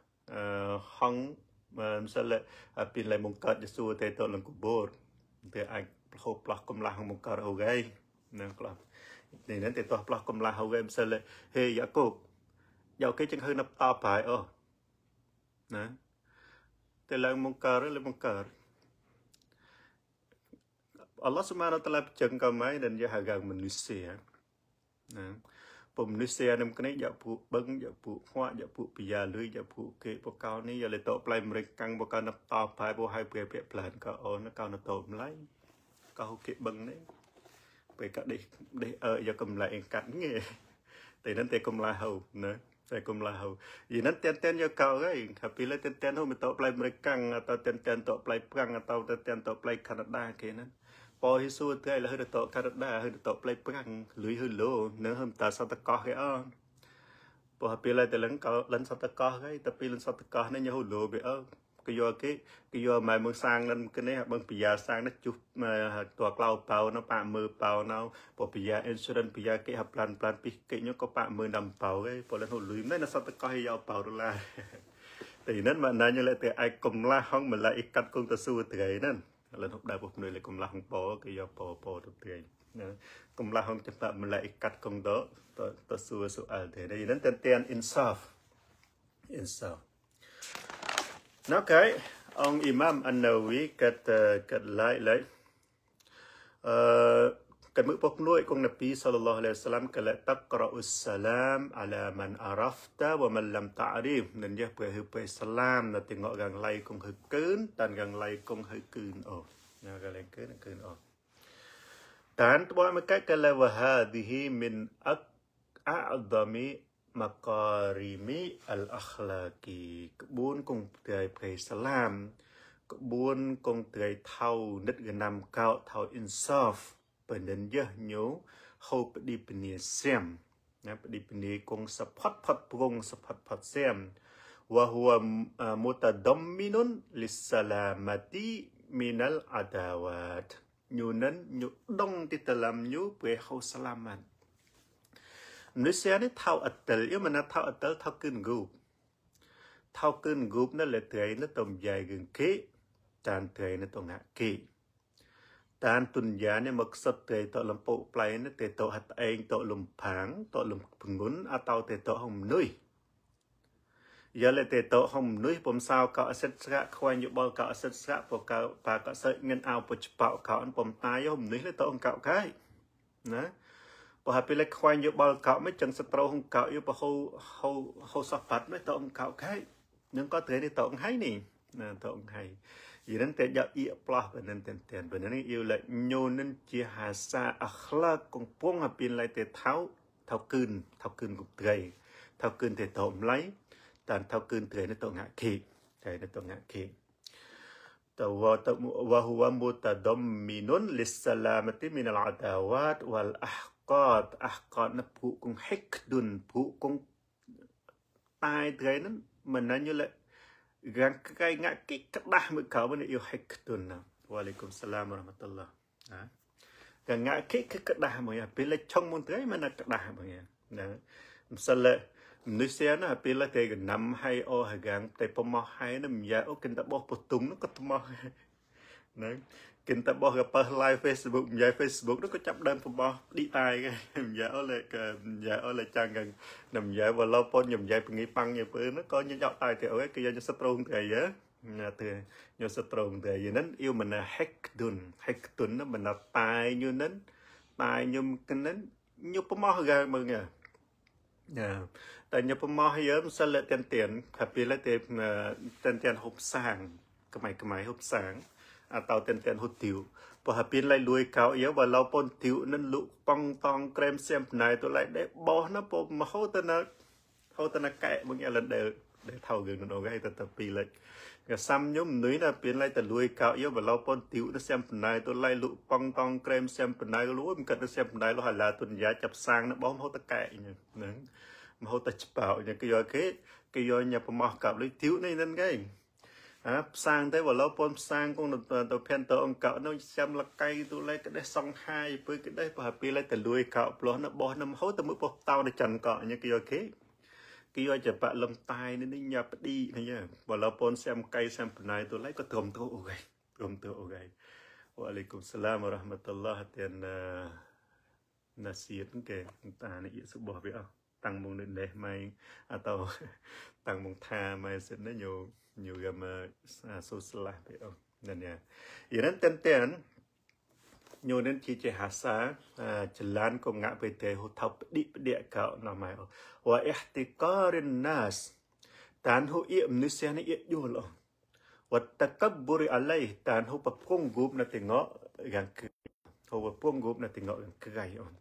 hong mà sao lại pin lại mong cắt để xua tay tôi làm cục bột từ ai hộp lạc công la hong mong cắt ok នឹងក្លាប់នេះនឹងទៅតោះផ្លោះកំឡាហៅគេមិនសិលហេយ៉ាកូបយកគេចឹងហៅណាប់តបហើយអូណាតែឡើងមកកើតឬមកកើតអល់ឡោះសុម៉ានតាឡាចឹងក៏មិនដែលយកហៅកាមនុស្សណាពុំមនុស្សនឹងគ្នាយកពួកបឹងយកពួកខ្វាក់យកពួកពាលឺយកពួកគេបកោនេះយកលេតប្លែមរិកកាំងបកោណាប់តបហើយពួកហើយព្រាព្រាផ្លានក៏អូនក៏នៅតោម្លៃក៏ហូគេបឹងនេះពេលក៏ដេះដេះអើយកកំឡែងកាត់ងាតែនឹងតែកំឡាហៅណាតែកំឡាហៅយីនឹងតែនតែនយកកោហើយថាពីលើតែនតែនហូមិនតោប្លៃអាមេរិកកាំងតោតែនតែនតោប្លៃប្រាំងតោតែនតែនតោប្លៃកាណាដាគេណាប៉យសួរទៅលើទៅតកាណាដាហើយទៅប្លេប្រាំងលុយហឺលោនៅហឹមតាសតកោះគេអងបើពេលតែលឹងកលិនសតកោះគេតែពេលលិនសតកោះនេះញ៉ូលោវាអើគេយកគេគេយកម៉ែមើសាងនឹងគេនេះបងប្រយ៉ាសាងនេះជុះតួក្លោប៉ៅនៅប៉ាមើប៉ៅនៅពប្រយ៉ា insurance ប្រយ៉ាគេហាប់ឡានឡានពីគេញក៏ប៉ាមើដំប៉ៅឯងពលិនហូលុយមិនណាសតកោយកប៉ៅដុល្លារតែនេះមកណាញ់លេតែឯកំឡាហងម្លៃកាត់គង់ទៅសួរត្រីហ្នឹងលិនហប់ដែរពុះមួយលេកំឡាហងប៉គេយកប៉ប៉ទៅត្រីកំឡាហងចិត្តម្លៃកាត់គង់ទៅទៅសួរសុអល់ទេនេះហ្នឹងតែន insaf insaf Okay, ông Imam An-Nawawi kết kết lại lại. Ờ kết mức bốc nuôi cùng Nabi sallallahu alaihi wasallam kết lại taqra'us salam ala man arafta wa man lam ta'rif nên giấc bữa hư bê salam là tiếng ngọ gần lay cùng hư cứng tàn gần lay cùng hư cứng ồ. Nhà gần lay cứng cứng ồ. Tàn tụi mà cách cái là wa hadhihi min a'dami មករីមីអលអខ្លាគីក្បួនគង់ព្រៃព្រៃសាឡាមក្បួនគង់ព្រៃថៅនិតកណាំកោថៅអ៊ីនសាហ្វបនិនយះញូហូបឌីពនីសៀមណាបឌីពនីគង់សផាត់ផាត់ព្រងសផាត់ផាត់សៀមវ៉ាហួមូតាដមមីនុនលិសាឡាមាទីមីណលអាដាវ៉ាតញូនិនញូដងទីតឡាំញូព្រៃហូសាឡាម៉ាត់ Malaysia ni thau atel yo mana thau atel thau kun group thau kun group na le trai na tom jai gung ke tan trai na tong na ke តានទុនយ៉ានេះមកសិតទេតលំពោប្លែងទេតហត់ឯងតលំផាងតលំពងុនអតោទេតហំនុយយ៉ាលេទេតហំនុយពំសៅកោអសិតស្រៈខ្វាញ់យបល់កោអសិតស្រៈពកោបាកសិតងិនអោពចបោកោអនពំតាយហំនុយលេតអង្កោកាយណាបើហើយពេលលេខខ្វែងយកបាល់កោមិនចឹងសត្រូវហងកោយកបហូហូហូសបាត់មិនតងកោខែនឹងក៏ត្រេនេះតងហៃនេះណាតងហៃយីនឹងតែយកអ៊ីផ្លោះបើនឹងតែនតែនបើនឹងយូលេញូនឹងជាហាសាអក្លាកំពុងឲ្យពីឡៃទេថៅថៅគឺនថៅគឺនគប់ត្រីថៅគឺនទេតអំឡៃតានថៅគឺនត្រីនេះតងហាខេតែនេះតងហាខេតវតវហវមតដមមីនុនលិសសាឡាមតិមីនអលអាដាវ៉ាតវលអះកតអះកតណភុគងហិកឌុនភុគងតាយត្រៃនឹងមិនណាញលរាំងកាយងាក់គិកដាស់មើលក្រោមនេះយហិកឌុនណាវ៉ាឡៃគុំសាឡាមរ៉ាហ្មាតុលឡាណាកងាក់គិកកដាស់មកយ៉ាពេលឆុងមុនត្រៃមិនណាកដាស់មកយ៉ាណាម្សិលមនុស្សណាពេលតែកណាំហើយអូហើយកាំងតែប្រមោះហើយនឹងយ៉ាអូគិនតបោះពទុំនោះក៏ថ្មោះហ្នឹងគេតែបោះកប៉ះ live Facebook និយាយ Facebook នោះក៏ចាប់ដើមបោះឌីតាយគេនិយាយអូលេកនិយាយអូលេចាំងគេនិយាយវឡប៉ុននិយាយពងីប៉ាំងយពើនោះក៏ញញយកតាយទៅអូគេយកសិតត្រង់ទៅអីណាទៅញសិតត្រង់ទៅយីនឹងអ៊ីវមិនហេកឌុនហេកឌុនមិនតាយយូនឹងតាយញុំគិននឹងញប់ប្រមោះគេមើងណាតែញប់ប្រមោះយើមិនសិលតែនទៀនថាពេលតែតែនទៀនហូបសាងក្មៃក្មៃហូបសាងអាតៅតែនតែនហ៊ុទៀវបើហាពីនឡៃលួយកៅអ៊ីបើឡៅប៉ុនទៀវនឹងលុប៉ងតងក្រែមសៀមណៃទៅឡៃដេបោះណាពុកមហូតណាហូតណាកែបងអែលដែលដែលថៅយើងនោះគេទៅទៅពីលេចកសាំញុំនុយណាពីឡៃតលួយកៅអ៊ីបើឡៅប៉ុនទៀវទៅសៀមណៃទៅឡៃលុប៉ងតងក្រែមសៀមណៃលួមិនកាត់ទៅសៀមណៃលុហាឡាទុនយ៉ាចាប់សាងណាបោះមហូតកែហ្នឹងមហូតតែច្បោគេយកគេគេយកញ៉ាំប្រមោះកាប់លុយទៀវនេះហ្នឹងគេផ្សាងទេវឡូពនផ្សាងគង់ទៅភន្តអង្គនោះចាំលកៃទូលេក្ដេះសង្ហាយពើក្ដេះបើពីលេតលួយកោប្លោះនោះបោះនំហូទៅមើលបោះតោនៅចិនកោញគីយោគេគីយោចបលំតាយនេះញាប់ឌីញ៉ាវឡូពនសាំកៃសាំបណៃទូលេក៏ត្រមទៅអូគេត្រមទៅអូគេវ៉ាឡៃគុំសឡាមរ៉ាហ្មាតុលឡាហទាំងណាសៀតគេតានិយសុបោះវាអស់តាំងមុងនៅនេះម៉ៃអត់ទៅតាំងមុងថាម៉ៃសិនណាយោ nyugama sosialah pe oh dan ya iran tenten nyonen ti che hasa jalan ko ngak pe te hu thap di pdi ka na mai wa ihtiqarin nas tan hu i manusia ni i yul oh wa takabburi alaih tan hu pa pung gup na tengok yang ke hu pa pung gup na tengok yang kerai oh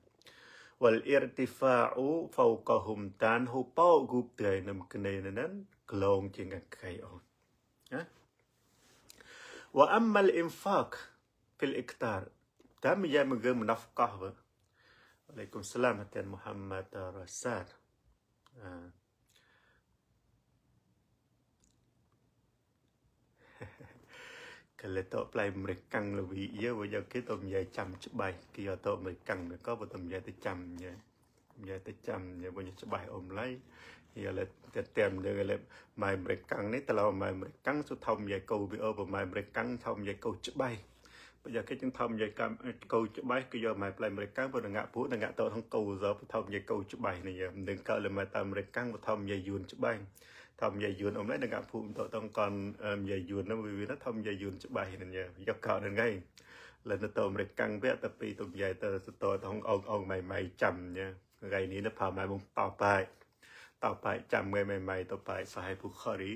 wal irtifa'u fawqahum tan hu pau gup tei nam kne nan klong ching kai oh واما الانفاق في الاكتار تم يا مغير مناف قهوه عليكم السلام هتان محمد رسال kể tớ play mệt căng là vì giờ bây giờ cái tôm dài chăm chút bài kia tôm mệt căng có tôm dài tới chăm nhé dài tới chăm nhé bây giờ chút bài ôm lấy Ialah tem dengan ialah mai merengkang ni telah mai merengkang so thom yai kau vi ơ mai merengkang thom yai kau chbai. Bây giờ cái chân thom yai cam kau chbai cứ giờ mai plei merengkang và ngạ phú ngạ tơ thong kau giờ thom yai kau chbai này đừng cơ là mai tam merengkang và thom yai yun chbai. ធម្មយាយួនអមឡេនឹងកភូមិតតងកនយាយួននឹងវាវាធម្មយាយួនច្បាស់នឹងយកកោនឹងហ្នឹងលនតអមរិកកាំងវៈតពីទុំយាយតសតតងអោកអោកម៉ៃម៉ៃចាំញ៉ាថ្ងៃនេះនៅផាម៉ៃបងតបបាយต่อไปจำเงยใหม่ๆต่อไปสหายบุคอรี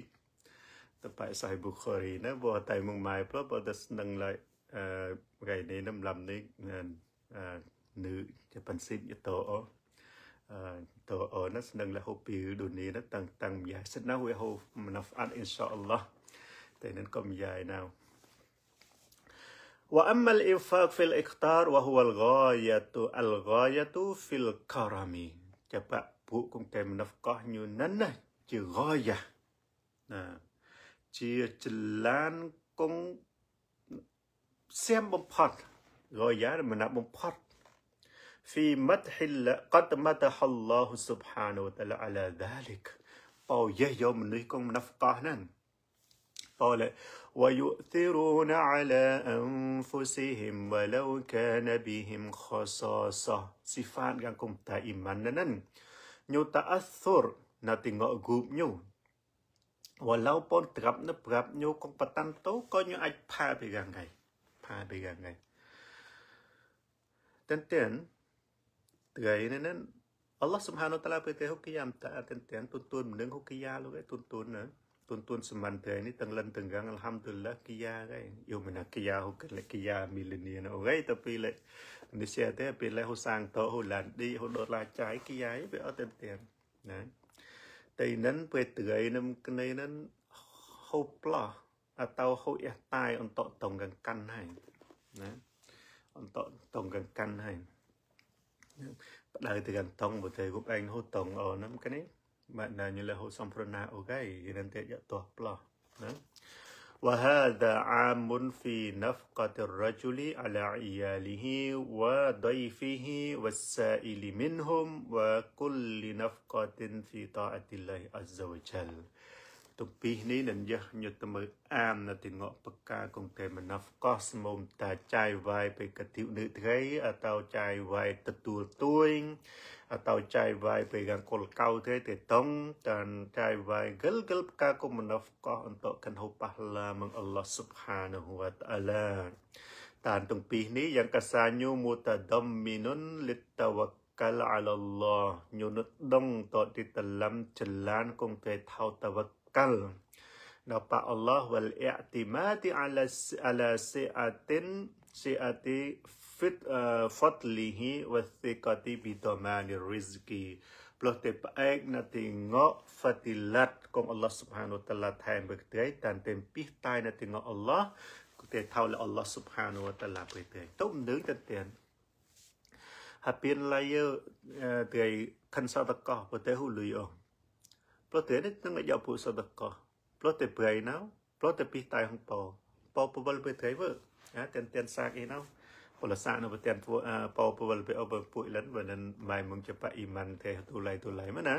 ต่อไปสหายบุคอรีนะบัวแต่มึงหม่เพราะบัวดัสนังเลยเอ่อไงนี้น้ำลำนี้เอ่อนึ่งจะปันสิบจะโตตอวเออนั้นนั่งลยหกปีดูนี้นั้นต่างต่างยายสันะเวหูมันอันอินชาอัลลอฮ์แต่นั้นก็มียายนาว وأما الإنفاق في الإقتار وهو الغاية الغاية في الكرم จะปะពួកកងកែមណិវកោះញូនិនណាជាកយ៉ាណាជាចលានកងសៀមបំផុតកយ៉ាមណបំផុត في مدح قد مدح الله سبحانه وتعالى على ذلك បោយេយោមនុស្សកងណវកោះហ្នឹង قال ويؤثرون على أنفسهم ولو كان بهم خصاصة صفات كان كم nyu ta asur na tingo gup nyu walau pon trap na prap nyu kong patan to ko nyu aj pha pegang kai pha pegang kai ten ten tgai nên Allah Subhanahu wa taala pe ke hukiyam ta ten ten tun tun mendeng hukiya lu ke tun tun na tuan-tuan semantai ni tenggelam tenggang alhamdulillah kia kai yo mana kia ho kan le kia milenia no kai tapi le ni sia te pe le ho sang to ho lan di ho dot la chai kia ai pe ot ten ណាតែនឹងពេលត្រីនឹងគ្នៃនឹងហូបប្លោះអតោហូអះតាយអន្តតងកង្កាន់ហើយណាអន្តតងកង្កាន់ហើយបដៅទៅកន្តងបើទៅគប់ឯងហូតតងអូនឹងគ្នៃ وهذا عام في نفقة الرجل على عياله وضيفه والسائل منهم وكل نفقة في طاعة الله عز وجل ទៅពីនេះនឹងយះញុតមើអាមណតិងកបកាកុងកេមណវកសមុំតាចាយវាយពេកតិវនិត្រីអតោចាយវាយទទួលទួយអតោចាយវាយពេកកលកៅទេទេតងតានចាយវាយគលគលបកាកុមណវកអន្តកនហបះឡាមងអល់ឡោះស៊ុបហានហូវតាឡាតានទាំងពីរនេះយ៉ាងកសាញូមូតាដមមីនុនលិតតវកាលអាឡឡោះញុនដងតតិតលំចលានកុងទេថោតវក tawakkal napa Allah wal i'timati ala ala si'atin si'ati fit uh, fadlihi wa thiqati bidomani rizki plus te paek na ti ngo fatilat kom Allah subhanahu wa ta'ala thaim bek te tan tem pi tai na ti ngo Allah te thau la Allah subhanahu wa ta'ala bek te tom nữ tan tiền hapin layer eh, te khan sa ta ka pa te hu lui ong Plottedet nang ya pu sadakka. Plotte prei nau, plotte pi tai hong po. Po pu bal pe trei ve. Ya ten ten sak e nau. Pola sak no ten pu po pu bal pe obo pu ilan banan mai mung chapa iman te tu lai tu lai mana.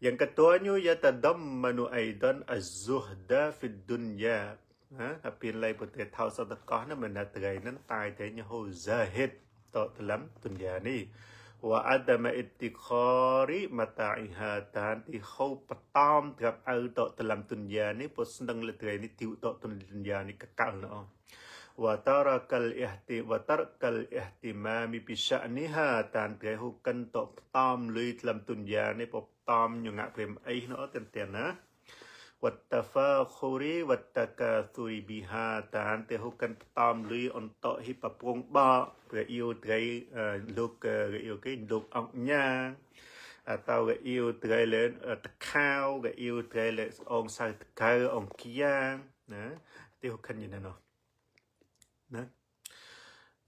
Yang ketuanya yatadammanu aidan az-zuhda fi dunya. Ha, tapi lai pu te thau sadakka na mana trei nan tai te nya ho zahid. Tok dalam dunia ni. វ៉ាអាដាមអ៊ីតិខរីមតាអ៊ីហាតានទីហូបតោមត្រាប់អៅតតលំទុនយ៉ានេះពុស្នឹងលត្រីនេះទីតតទុនយ៉ានេះកកលណោវ៉ាតារកលអ៊ីហទីវ៉ាតារកលអ៊ីហទីម៉ាមីពីសានីហាតានគេហូកិនតតោមលុយលំទុនយ៉ានេះពតោមញងាក់ព្រមអីណោទាំងទាំងណា wattafakuri wattakasuri biha តានទេហុកិនតំលីអន្តហិបពងបរយោត្រីលោករយោគេលោកអង្គញា អតោរយោត្រីលេនតខៅរយោត្រីលេអងសៅតកៅអង្គាណាទេហុកិនយណោណា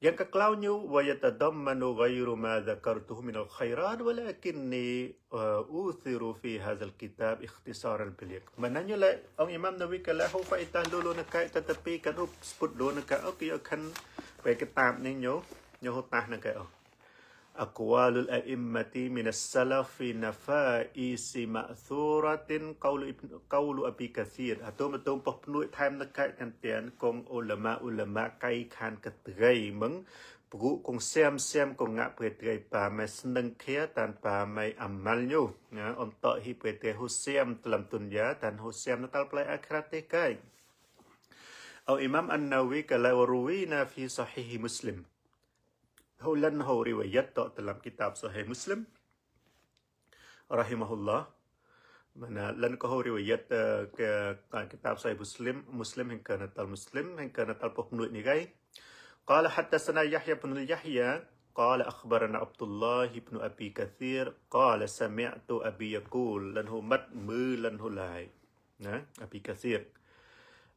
كلاونيو ويتضمن غير ما ذكرته من الخيرات ولكني آه، أوثر في هذا الكتاب اختصارا بليك منانيو لا أم إمام نووي كلا هو فايتان لولو نكاي تتبي كان سبوت لولو نكاي أوكي أكن بيكتاب نينيو نيو هو تاه نكاي أوكي أقوال الأئمة من السلف نفائس مأثورة قول قول أبي كثير أتوم أتوم بحنوي تايم نكاي تنتين كون علماء علماء كاي كان كتغي من ព្រោះគងសាមសាមកងាក់ព្រេត្រីប៉ាម៉ែស្នឹងខៀតានប៉ាម៉ៃអាម៉ាល់ញូណាអន្តហិព្រេត្រីហ៊ូសាមត្លំទុនយ៉ាតានហ៊ូសាមនៅតលផ្លៃអាក្រាទេកៃអូអ៊ីម៉ាំអានណាវីកាឡាវរូវីណាហ្វីសហ៊ីហ៊ីមូស្លីម هو لن هو رواية دلم كتاب صحيح مسلم رحمه الله من لن هو رواية كتاب صحيح مسلم مسلم هن كانت المسلم هن كانت البخنوئ نغاي قال حدثنا يحيى بن اليحيى قال أخبرنا عبد الله بن أبي كثير قال سمعت أبي يقول لن هو مد مو لن هو لاي أبي كثير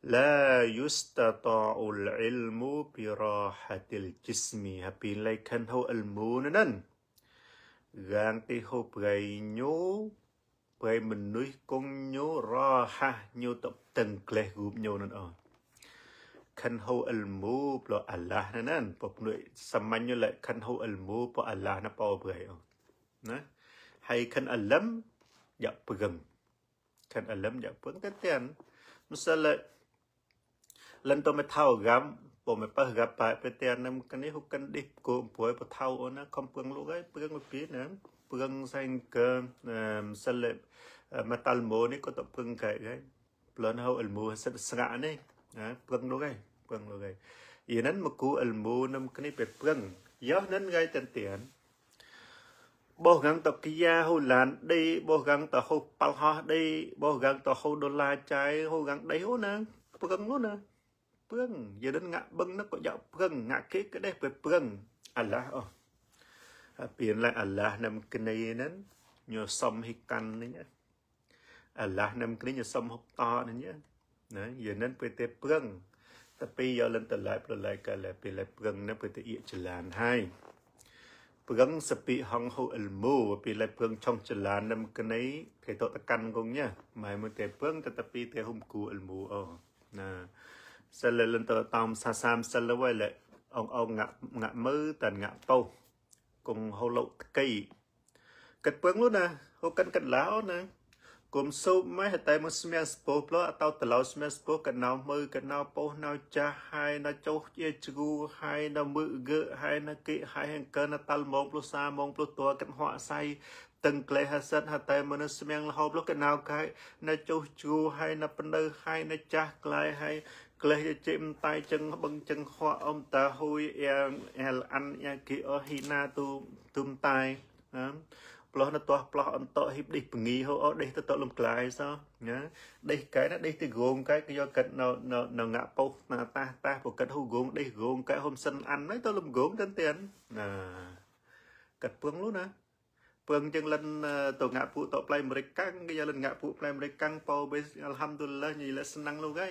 لا يستطاع العلم براحة الجسم هبي لكن هو المونن gan ti ho prei nyu prei mình nuôi cung nhu ra ha nhu tập từng kleh gup nhu nan on khan ho al mu plo allah nan nan pop nuôi samman nhu lại khan ho al mu po allah na po prei on na hay khan alam ya pegam khan alam ya pun kan tian misalnya lần tôi mới thao gắm bộ mới bắt gặp bài bây giờ nằm cái này hút cân đi cố bối bắt thao ở á không bưng lúc ấy bưng một phía nữa bưng sang cơ sân ờ, lệ ờ, mà tal mô này có tập bưng cái cái lần hậu ở mùa sẽ sạ này bưng lúc ấy bưng lúc ấy ý nên mà cố ở mùa nằm cái này bị bưng gió nên gây tiền tiền bố gắng tờ kia hô làn đi bỏ gắng tờ hô pal ho đi bỏ gắng tờ hô đô la trái hô gắng đấy hô nè bố gắng luôn nè ព្រឹងយាដិនងាក់បឹងនឹកក៏យកព្រឹងងាក់គេក៏ដេះពេលព្រឹងអាឡាស់អូពីនឡាអាឡាស់នាំគ្នានឹងញោសុំហិកាន់នេះអាឡាស់នាំគ្នាញោសុំហុកតនេះណាយានិនពេលទេព្រឹងតែពីយកលិនតឡៃប្រឡៃកាលែពេលព្រឹងនៅពេលទៅអៀចឡានហើយព្រឹងសពីហងហូអិលមូពេលព្រឹងឆុងចឡាននឹមគណីគេតតកាន់គងញ៉ាម៉ែមួយទេព្រឹងតែតពីទេហុំគូអិលមូអូណាសិលលិនតតាមសាសាមសិលវលអងអងងាក់ងាក់មើតងាក់តោគំហូលុកកៃកាត់ពឹងលូណាហូកាត់កាត់ឡោណាគំសូបម៉េះតែមកស្មៀសពោះផ្លោអតោតឡោស្មៀសពោះកណោមើកណោពោះណោចាស់ហើយណោចុះជាជ្រូហើយណោមើកើហើយណោគេហើយហង្កើណតលមងផ្លោះសាមងផ្លោះតัวកណ្ហក់សៃទាំងក្លេហសិតហតែមនុស្សស្មៀងលហូបលោកកណោកាយណោចុះជ្រូហើយណោបណ្ដៅហើយណោចាស់ក្លែហើយក្លេសចិមតៃចឹងបឹងចឹងខោអំតាហ៊ុយអែអែលអានយ៉ាគីអហ៊ីណាទូទុំតៃណាប្លោះណតោះប្លោះអន្តហិបដេះពងីហូអដេះតតលំក្លាយសោណាដេះកែណាដេះទីគងកែគេយកកាត់នៅនៅងាក់ពុះណាតាស់តាស់ប្រកាត់ហូគងដេះគងកែហុំសិនអាន់ហ្នឹងតលំគងទាំងទាំងណាកាត់ពងលូណាពឹងចឹងលិនទៅងាក់ពួកតផ្លែអាមេរិកកាំងគេយកលិនងាក់ពួកផ្លែអាមេរិកកាំងប៉ោបេសអល់ហាំឌុលឡាញីលិនស្នឹងលូកែ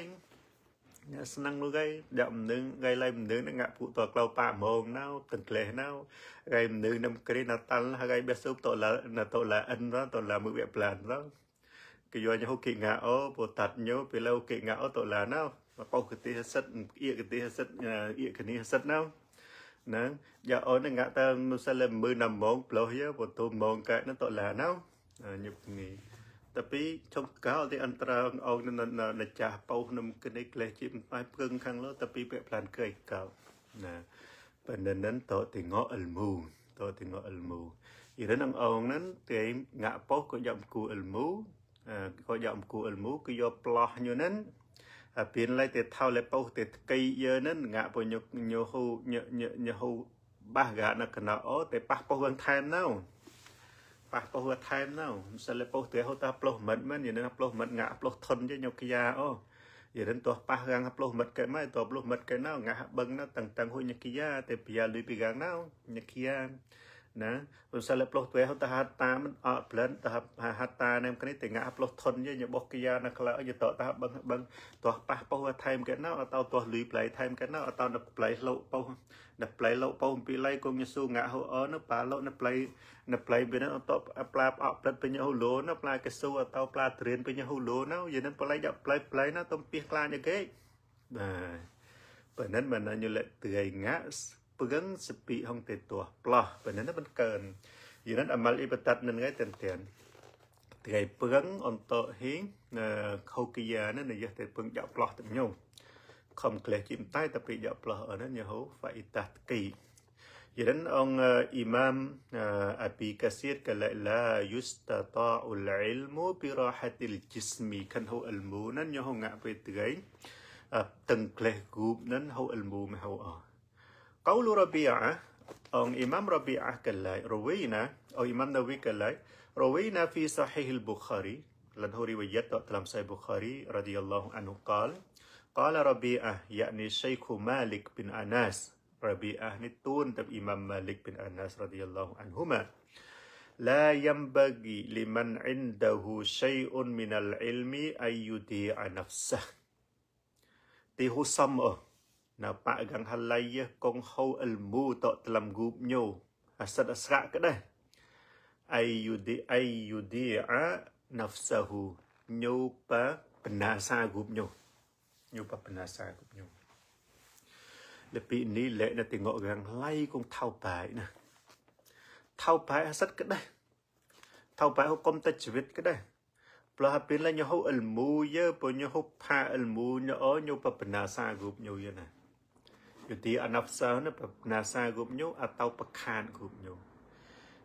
អ្នកស្នឹងនោះគេដាក់មនុស្សគេឡៃមនុស្សនឹងងាក់ពួកតក្លោប៉ាហ្មងណៅទន្លេណៅគេមនុស្សនឹងក្រេណតាល់ហើយគេបេះសូបតឡាតឡាអិនតឡាមួយវាប្លានណៅគេយកញ៉ោគេងាអូពតាត់ញោពេលឡូគេងាអូតឡាណៅបោកទេសសិតអៀកទេសសិតអៀកគនេះសិតណៅហ្នឹងយកអូននឹងងាក់តើមុសិលមឺណាម៉ងផ្លោះយើបន្ទុំម៉ងកែនឹងតឡាណៅញឹកងាយតែពីចុងកៅទីអន្តរអង្គនចាស់បោសនំគនិក្លេសជាផ្នែកព្រឹងខាងលើតែពីពាក់ផ្លានគីកៅណាបណ្ណនិនតតិងអលមូតតិងអលមូអ៊ីរិនអងនឹងគេងាក់បោសក៏យកគូអលមូក៏យកគូអលមូគឺយកប្លោះញូនឹងអាពីនឡៃទេថៅលេបោសទេថ្កៃយើនឹងងាក់ពញុកញូហូញញញហូបាសកាណកណោទេប៉ះបោសវងថែមណោប៉ះពោះថែមណៅសិលពោះទៅហូតតាផ្លោះមិនមិនយានណាផ្លោះមិនងាក់ផ្លោះធុនជាញកយ៉ាអូយានទោះប៉ះរាំងផ្លោះមិត្តកែម៉ែតោះផ្លោះមិត្តកែណៅងាក់បឹងណៅតាំងតាំងហុញកយ៉ាតែពីយ៉ាលុយពីកាងណៅញកយ៉ាណាមិនសិលផ្លោះទៅហត់ហាត់តាមិនអត់ប្លិនទៅហាត់តាណាមគ្នាទៅងាក់ផ្លោះធុនយរបស់គីយ៉ាណាក្លើយតតាបឹងបឹងទោះប៉ះប៉ោះថែមគេណាអត់តោទោះលីប្លេថែមគេណាអត់តោដល់ប្លេលោកប៉ោះដល់ប្លេលោកប៉ោះពីឡៃគុំញស៊ូងាក់ហូអឺណាប៉ាលោកណាប្លេណាប្លេពីណាអត់តប្លាអត់ប្លិតពេញហូឡូណាប្លាកេស៊ូអត់តោប្លាត្រៀនពេញហូឡូណាយេនឹងប្លេដាក់ប្លេប្លេណាទុំពីសខ្លាញ់គេបាទបើមិនមិនញលតឿយងាក់ prinsip hong te tua plah penen na kan yinan amal ibatat nen ngai ten ten tgai prang on to hi na khokia na na yeh te prang ja plah tem nyu khom kleh chim tai ta pri ja plah ở nen yahu fa itat ki yinan ong imam api kasir ka la la yustata'u al ilmu bi rahatil jismi kan hu al munan yahu nga pe tgai tầng kleh group nan hu al mu ma hu قول ربيعة أو إمام ربيعة كلاي روينا أو إمام نووي كلاي روينا في صحيح البخاري لأنه رواية تلام صحيح البخاري رضي الله عنه قال قال ربيعة يعني الشيخ مالك بن أناس ربيعة نتون تب إمام مالك بن أناس رضي الله عنهما لا ينبغي لمن عنده شيء من العلم أن يطيع نفسه تيهو سمه នៅបកកង្ហល័យកងហូអលមូតតលំគូបញោអសិតអស្រៈក្ដេះអៃយូឌីអៃយូឌីអាណាហ្វសាហ៊ូញោបបណាសាគូបញោញោបបណាសាគូបញោលើពីនេះលែកនៅទីងក់រាំងឡៃគងថៅបែកណាថៅបែកអសិតក្ដេះថៅបែកហូកុំតិចជីវិតក្ដេះផ្លោះពេលញោហូអលមូយើពញោហូផាអលមូញោញោបបណាសាគូបញោយណា the anafsan nasa group nyo atau pekan group nyo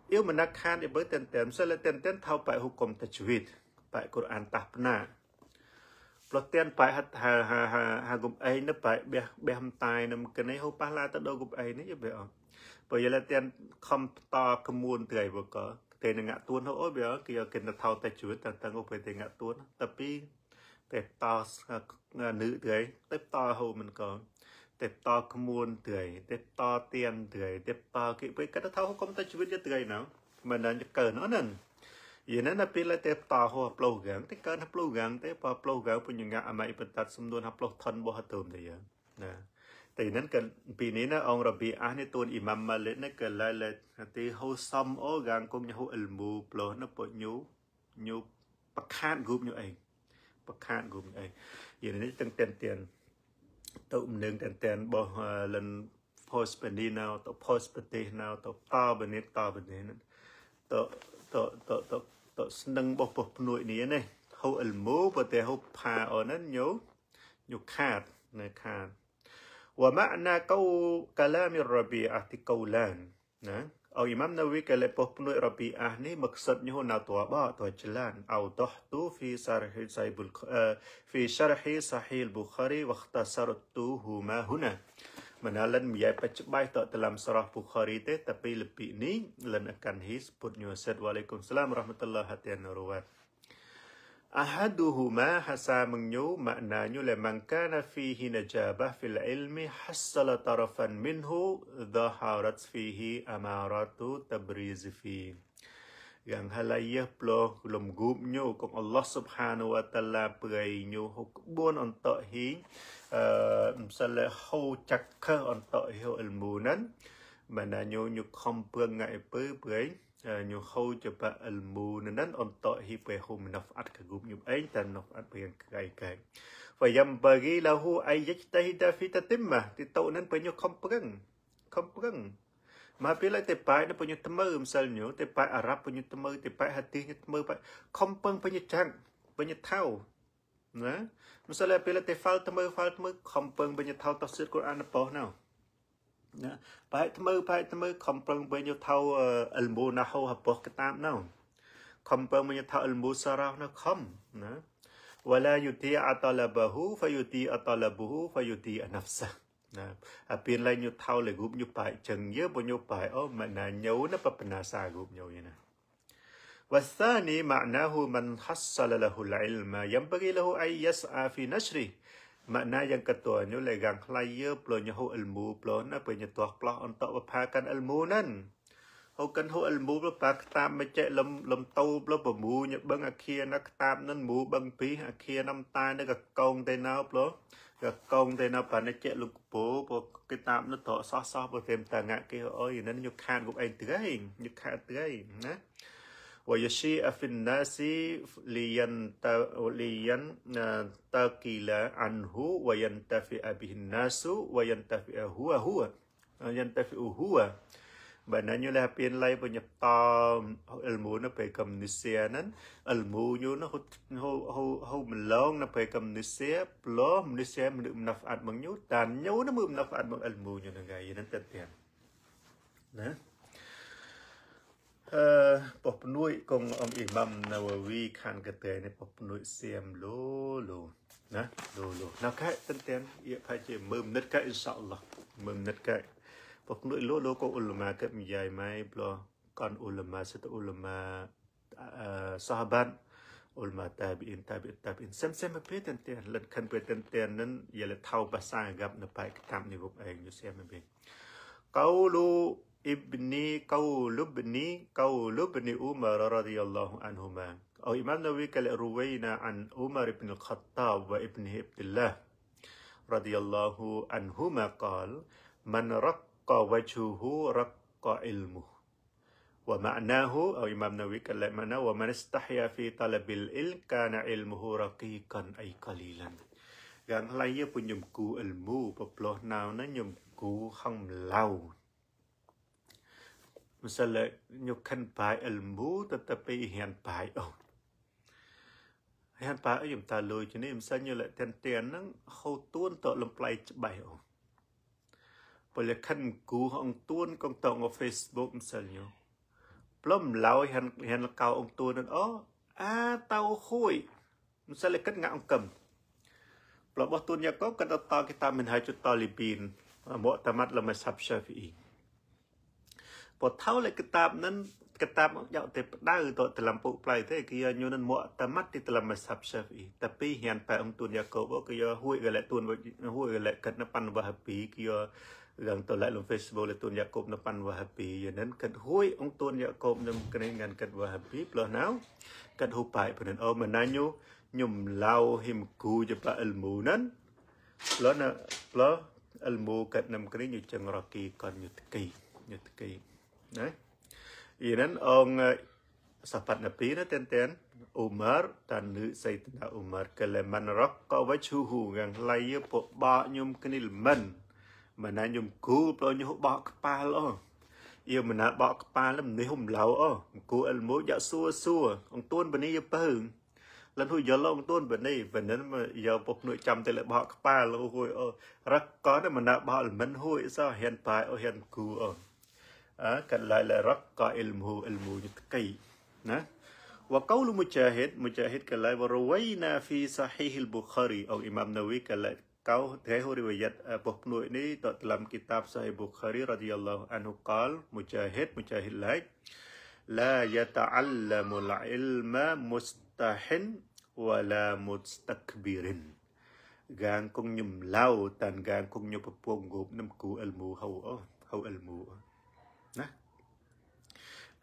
yêu mình đã khan để bớt tên tên sẽ là tên tên thao bài hục cầm tạch vịt bài Quran tạp nà lo tên bài hạt hà hà hà hà gồm ấy nó bài bè bè hầm tài nằm cái này hục ba la tới đâu gồm ấy nữa chứ bèo bởi vậy là tên không to cầm muôn tươi vừa có tên là ngạ tuôn hỗ bèo kia kia là thao tạch vịt tàng tàng gồm tên ngạ tuôn tập đi tẹp to nữ tươi tẹp to hầu mình có tepta kemun tươi tepta tiền tươi tepta kĩ với cái đó thao không ta chỉ biết cái tươi nào mà nên cờ nó nên vậy nên là pin là tepta hoa plo gắng thì cờ nó plo gắng thế và plo gắng bên những ngã à mày bên tát xung đột hấp plo thân bo hấp tôm thế vậy nè តែនឹងកពីនេះណាអង្គរបៀអានេះតួនអ៊ីម៉ាំម៉ាលិកណាកលលទីហូសំអូកាងគុំញហូអិលមូប្លោះណាពញូញូបខាតគ្រូញូអីបខាតគ្រូញអីយានេះទាំងទៀនទៀនទៅអំនឹងតែនតែនរបស់លិន post បនីណៅទៅ post ប្រទេសណៅទៅតបនីតបនីទៅទៅទៅទៅទៅស្នឹងរបស់ពុះភ្នួយនេះនេះ ហូអិលមូប្រទេហូផាអូនញូញូខាតនៅខាត ومعنى كلام الربيعة قولان ណា Ong imam Nawawi kele poh penuh rabi ah ni maksud nyuh na tua ba tua jalan. atau toh tu fi syarhi sahibul di eh, syarh syarhi bukhari waktu syarat tu huma huna. Menalan miyai pecebai tak dalam syarh Bukhari tetapi tapi lebih ni len akan hi Assalamualaikum warahmatullahi wabarakatuh. أحدهما حسامنيو مأنانيو لمن كان فيه نجابة في العلم حصل طرفا منه ظهرت فيه أمارات تبريز فيه yang halayah ploh lomgup nyu kong Allah subhanahu wa ta'ala pray nyu hok buon on to hi msale ho chakka on to hi ilmu nan mana nyu nyu khom prang ngai pe pray nyohoja ilmu nan untuk hipehu minaf at kagum nyub ain dan naf at yang kai kai wa yam bagi lahu ay yajtahida fi tatimma ti tau nan penyo kompreng kompreng ma pilai te pai na penyo temeu misalnya te pai arab penyo temeu te pai hati nya temeu pai kompeng penyo jang penyo tau ណាមិនសិនតែពេលតែ file ទៅមើល file មើលខំពឹងបញ្ញថោតោះសៀតកូនអានប៉ុសណោណាបែកថ្មើបែកថ្មើខំប្រឹងវិញយោថៅអលមូណាហូហបកតាមណោខំប្រឹងវិញយោថៅអលមូសារោណខំណាវឡាយុទីអតលបហ៊ូហ្វយុទីអតលបហ៊ូហ្វយុទីអណហ្វសាណាអាពីនឡៃញុថៅលេគូបញុបែកចឹងយើបញុបែកអូមណាញោណាបបណាសាគូបញោយណា والثاني معناه من حصل له العلم ينبغي له أن يسعى في نشره Makna yang ketuanya legang klaya pelonya hu ilmu pelona punya tuah pelah untuk bepakan ilmu nan. Hu kan hu ilmu bepak kitab macam lem lem tau pelah bemu nya bang akhir nak kitab nan mu bang pi akhir nam tai nak ka kong te nau pelah. Ka kong te nau pa nak cek lu po po kitab nu tok sah sah po tem tangak ke oi nan nyuk khan gup ai trai nyuk khan trai na. ويشيء في الناس لينتقل عنه وينتفع به الناس وينتفع هو هو ينتفع هو បាទណាញូលះពៀនឡៃបញ្ញតអលមូនពេលកំនិសៀហ្នឹងអលមូញូណហូហូហូម្លងនៅពេលកំនិសៀប្លោមនិសៀមនុមណាហ្វអាត់មកញូតានញូណមើមណាហ្វអាត់មកអលមូញូហ្នឹងហ្នឹងតែទៀតណាអឺបោះពនួយកងអ៊ំអ៊ីម៉ាំណាវវីខាន់កតេនេះបោះពនួយសៀមលូលូណាលូលូណាកែតិនតេនយផាជាមើមនិតកែអ៊ីនសាអល់ឡោះមើមនិតកែបោះពនួយលូលូកូអ៊ុលម៉ាកែមីយ៉ៃម៉ៃប្លោះកាន់អ៊ុលម៉ាសិតអ៊ុលម៉ាអឺសាហាបាត់ ulma tabi'in tabi'in tabi'in sem sem pe ten ten len khan pe ten ten nen yele thau pa sa gap na pai kitab ni vup eng yu sem be qawlu ibni qaulubni qaulubni Umar radhiyallahu anhuma. Au Imam Nawawi kala ruwaina an Umar ibn al-Khattab wa ibni Abdullah radhiyallahu anhuma qal man raqqa wajhuhu raqqa ilmu, Wa ma'nahu au Imam Nawawi kala ma'na wa man istahya fi talabil ilm kana ilmuhu raqiqan ay qalilan. Gan lai ye ku ilmu pa ploh nau na nyum ku hang misalnya nyukan bai ilmu tetapi hian bai oh hian bai yum ta lui chini misalnya le tian tian nang hou tuan to lom plai chbai oh boleh kan ku hong tuan kong to ngo facebook misalnya plom lau hian hian kau ong tuan nan oh a tau hui misalnya kan ngak ong kam របស់ទូនយ៉ាកបក៏តតគេតាមមិនហើយចុតតលីពីនមកតាមត់លមសាប់ឆាហ្វីបើថៅលេកតាបនឹងកតាបយកទៅផ្ដៅទៅត្រឡំពុផ្លៃទេគឺញូនមកតមាត់ទីត្រឡំសាប់សេហ្វីតពីហានប៉អងទូនយ៉ាកូបគឺហួយកលែទូនហួយកលែកិតណប៉ាន់វ៉ាពីគឺយ៉ាងទៅឡើង Facebook លើទូនយ៉ាកូបនៅប៉ាន់វ៉ាពីយនឹងកិតហួយ អងទូនយ៉ាកូបនឹងក្រែងងានកិតវ៉ាពីផ្លោះណៅកិតហូប៉ៃព្រនអូមណាញូញុំឡាវហ៊ីមគូជាប៉អលមូណានផ្លោះណៅផ្លោះអលមូកិតនឹងក្រែងយូចឹងរកីកនយុទ្ធគីយុទ្ធគីណាអ៊ីរ៉ានអងសាផាត់ណាពីរតែនតែនអ៊ូម៉ារតានឺសៃតណាអ៊ូម៉ារកលមិនរកកវឈូហូងាងឡៃពបោញុំគ្នាលមិនមិនណាញុំ គូប្រញុបោក្បាលអូយមណាបោក្បាលលំនេះហុំឡៅអូគូអលមួយយ៉ាសួសួអងទួនបនីយពើលន់ហ៊ូយឡងទួនបនីបនិនយកពុកនួយចាំតែលបោក្បាលអូហួយអូរកកនមណាបោលមិនហួយសោះហ៊ានបាយអូហ៊ានគូអូកាត់ឡាយឡារកក៏អ៊ីលមូអ៊ីលមូយុទ្ធីណាវកូលមុជាហិតមុជាហិតកាឡាយវរវៃណាហ្វីសាហ៊ីហ៊ីលប៊ូខារីអូអ៊ីម៉ាមណាវីកាឡាយកៅទេហូរីវយ៉ាត់ពុះភ្នួយនេះតតឡាំគីតាបសាហ៊ីប៊ូខារីរ៉ាឌីយ៉ាឡោះអានហូកាលមុជាហិតមុជាហិតឡៃ لا يتعلم العلم مستحن ولا مستكبر កាងគងញុំឡៅតានកាងគងញុំពពងគប់នឹមគូអិលមូហៅអូហៅអិលមូអូ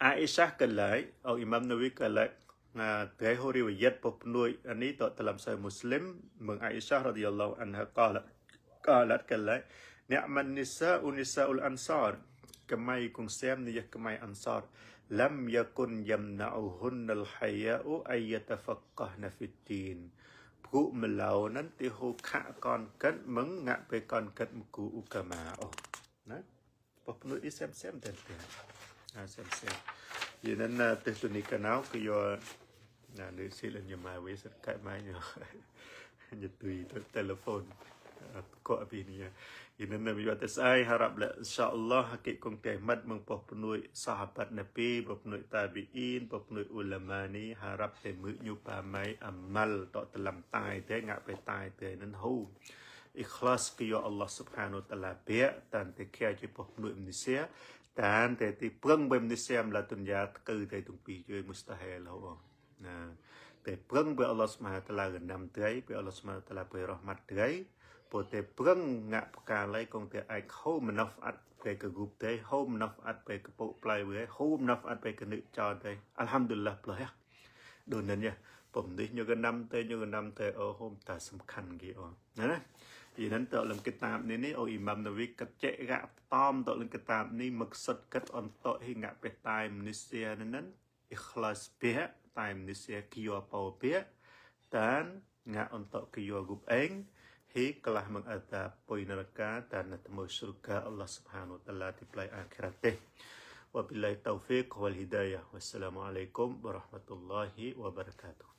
Aisha Kalai or Imam Nawawi Kalai بهي روايات ببنوي أني تطلب سي مسلم من عائشة رضي الله عنها قالت قالت كلا نعم النساء نساء الأنصار كما يكون سام نيه كما أنصار لم يكن يمنعهن الحياء أن يتفقهن في الدين គូមឡោនឹងទីហូខៈកនកឹតមឹងងាក់ពេលកនកឹតមកគូឧបកមាអូណាបបនុយអ៊ីសែមសែមតែតែ à, xem xem vậy nên là tết tuần này canal cứ do là nữ sĩ là nhiều mai với rất cãi mai nhỏ nhật tùy tới telephone có vì nè vậy nên là bây giờ tới sai harap là insyaallah hakik kong kiamat mengpopunui sahabat nabi popunui tabiin popunui ulama ni harap te mu nyupamai amal tok telam tai te ngak pe tai te nan hu ikhlas ke ya Allah subhanahu wa taala be tan te kya je popunui amnesia Tan te ti prang bem ni sem la tun ya tkư te tung pi jwe mustahil ho. Na te prang be Allah Subhanahu wa taala gandam trai be Allah Subhanahu wa taala be rahmat trai po te prang nga pka lai kong te ai khau manof at pe ka gup te ho manof at pe ka po plai we ho manof at pe ka nu cha te. Alhamdulillah plo ya. Don nen ya. ពំនេះញយកណាំទៅញយកណាំទៅអូហូមតាសំខាន់គេអូណា Iran tak lama kitab ni ni, oh imam nabi kacik gak tom tak lama kitab ni maksud kat untuk hingga petai manusia ni nan ikhlas pihak, manusia kiyo pau pihak, dan ngak untuk kiyo gup eng, hi kelah mengada poin neraka dan natemu surga Allah subhanahu ta'ala di pelai akhirat deh. Wabillahi taufiq wal Wassalamualaikum warahmatullahi wabarakatuh.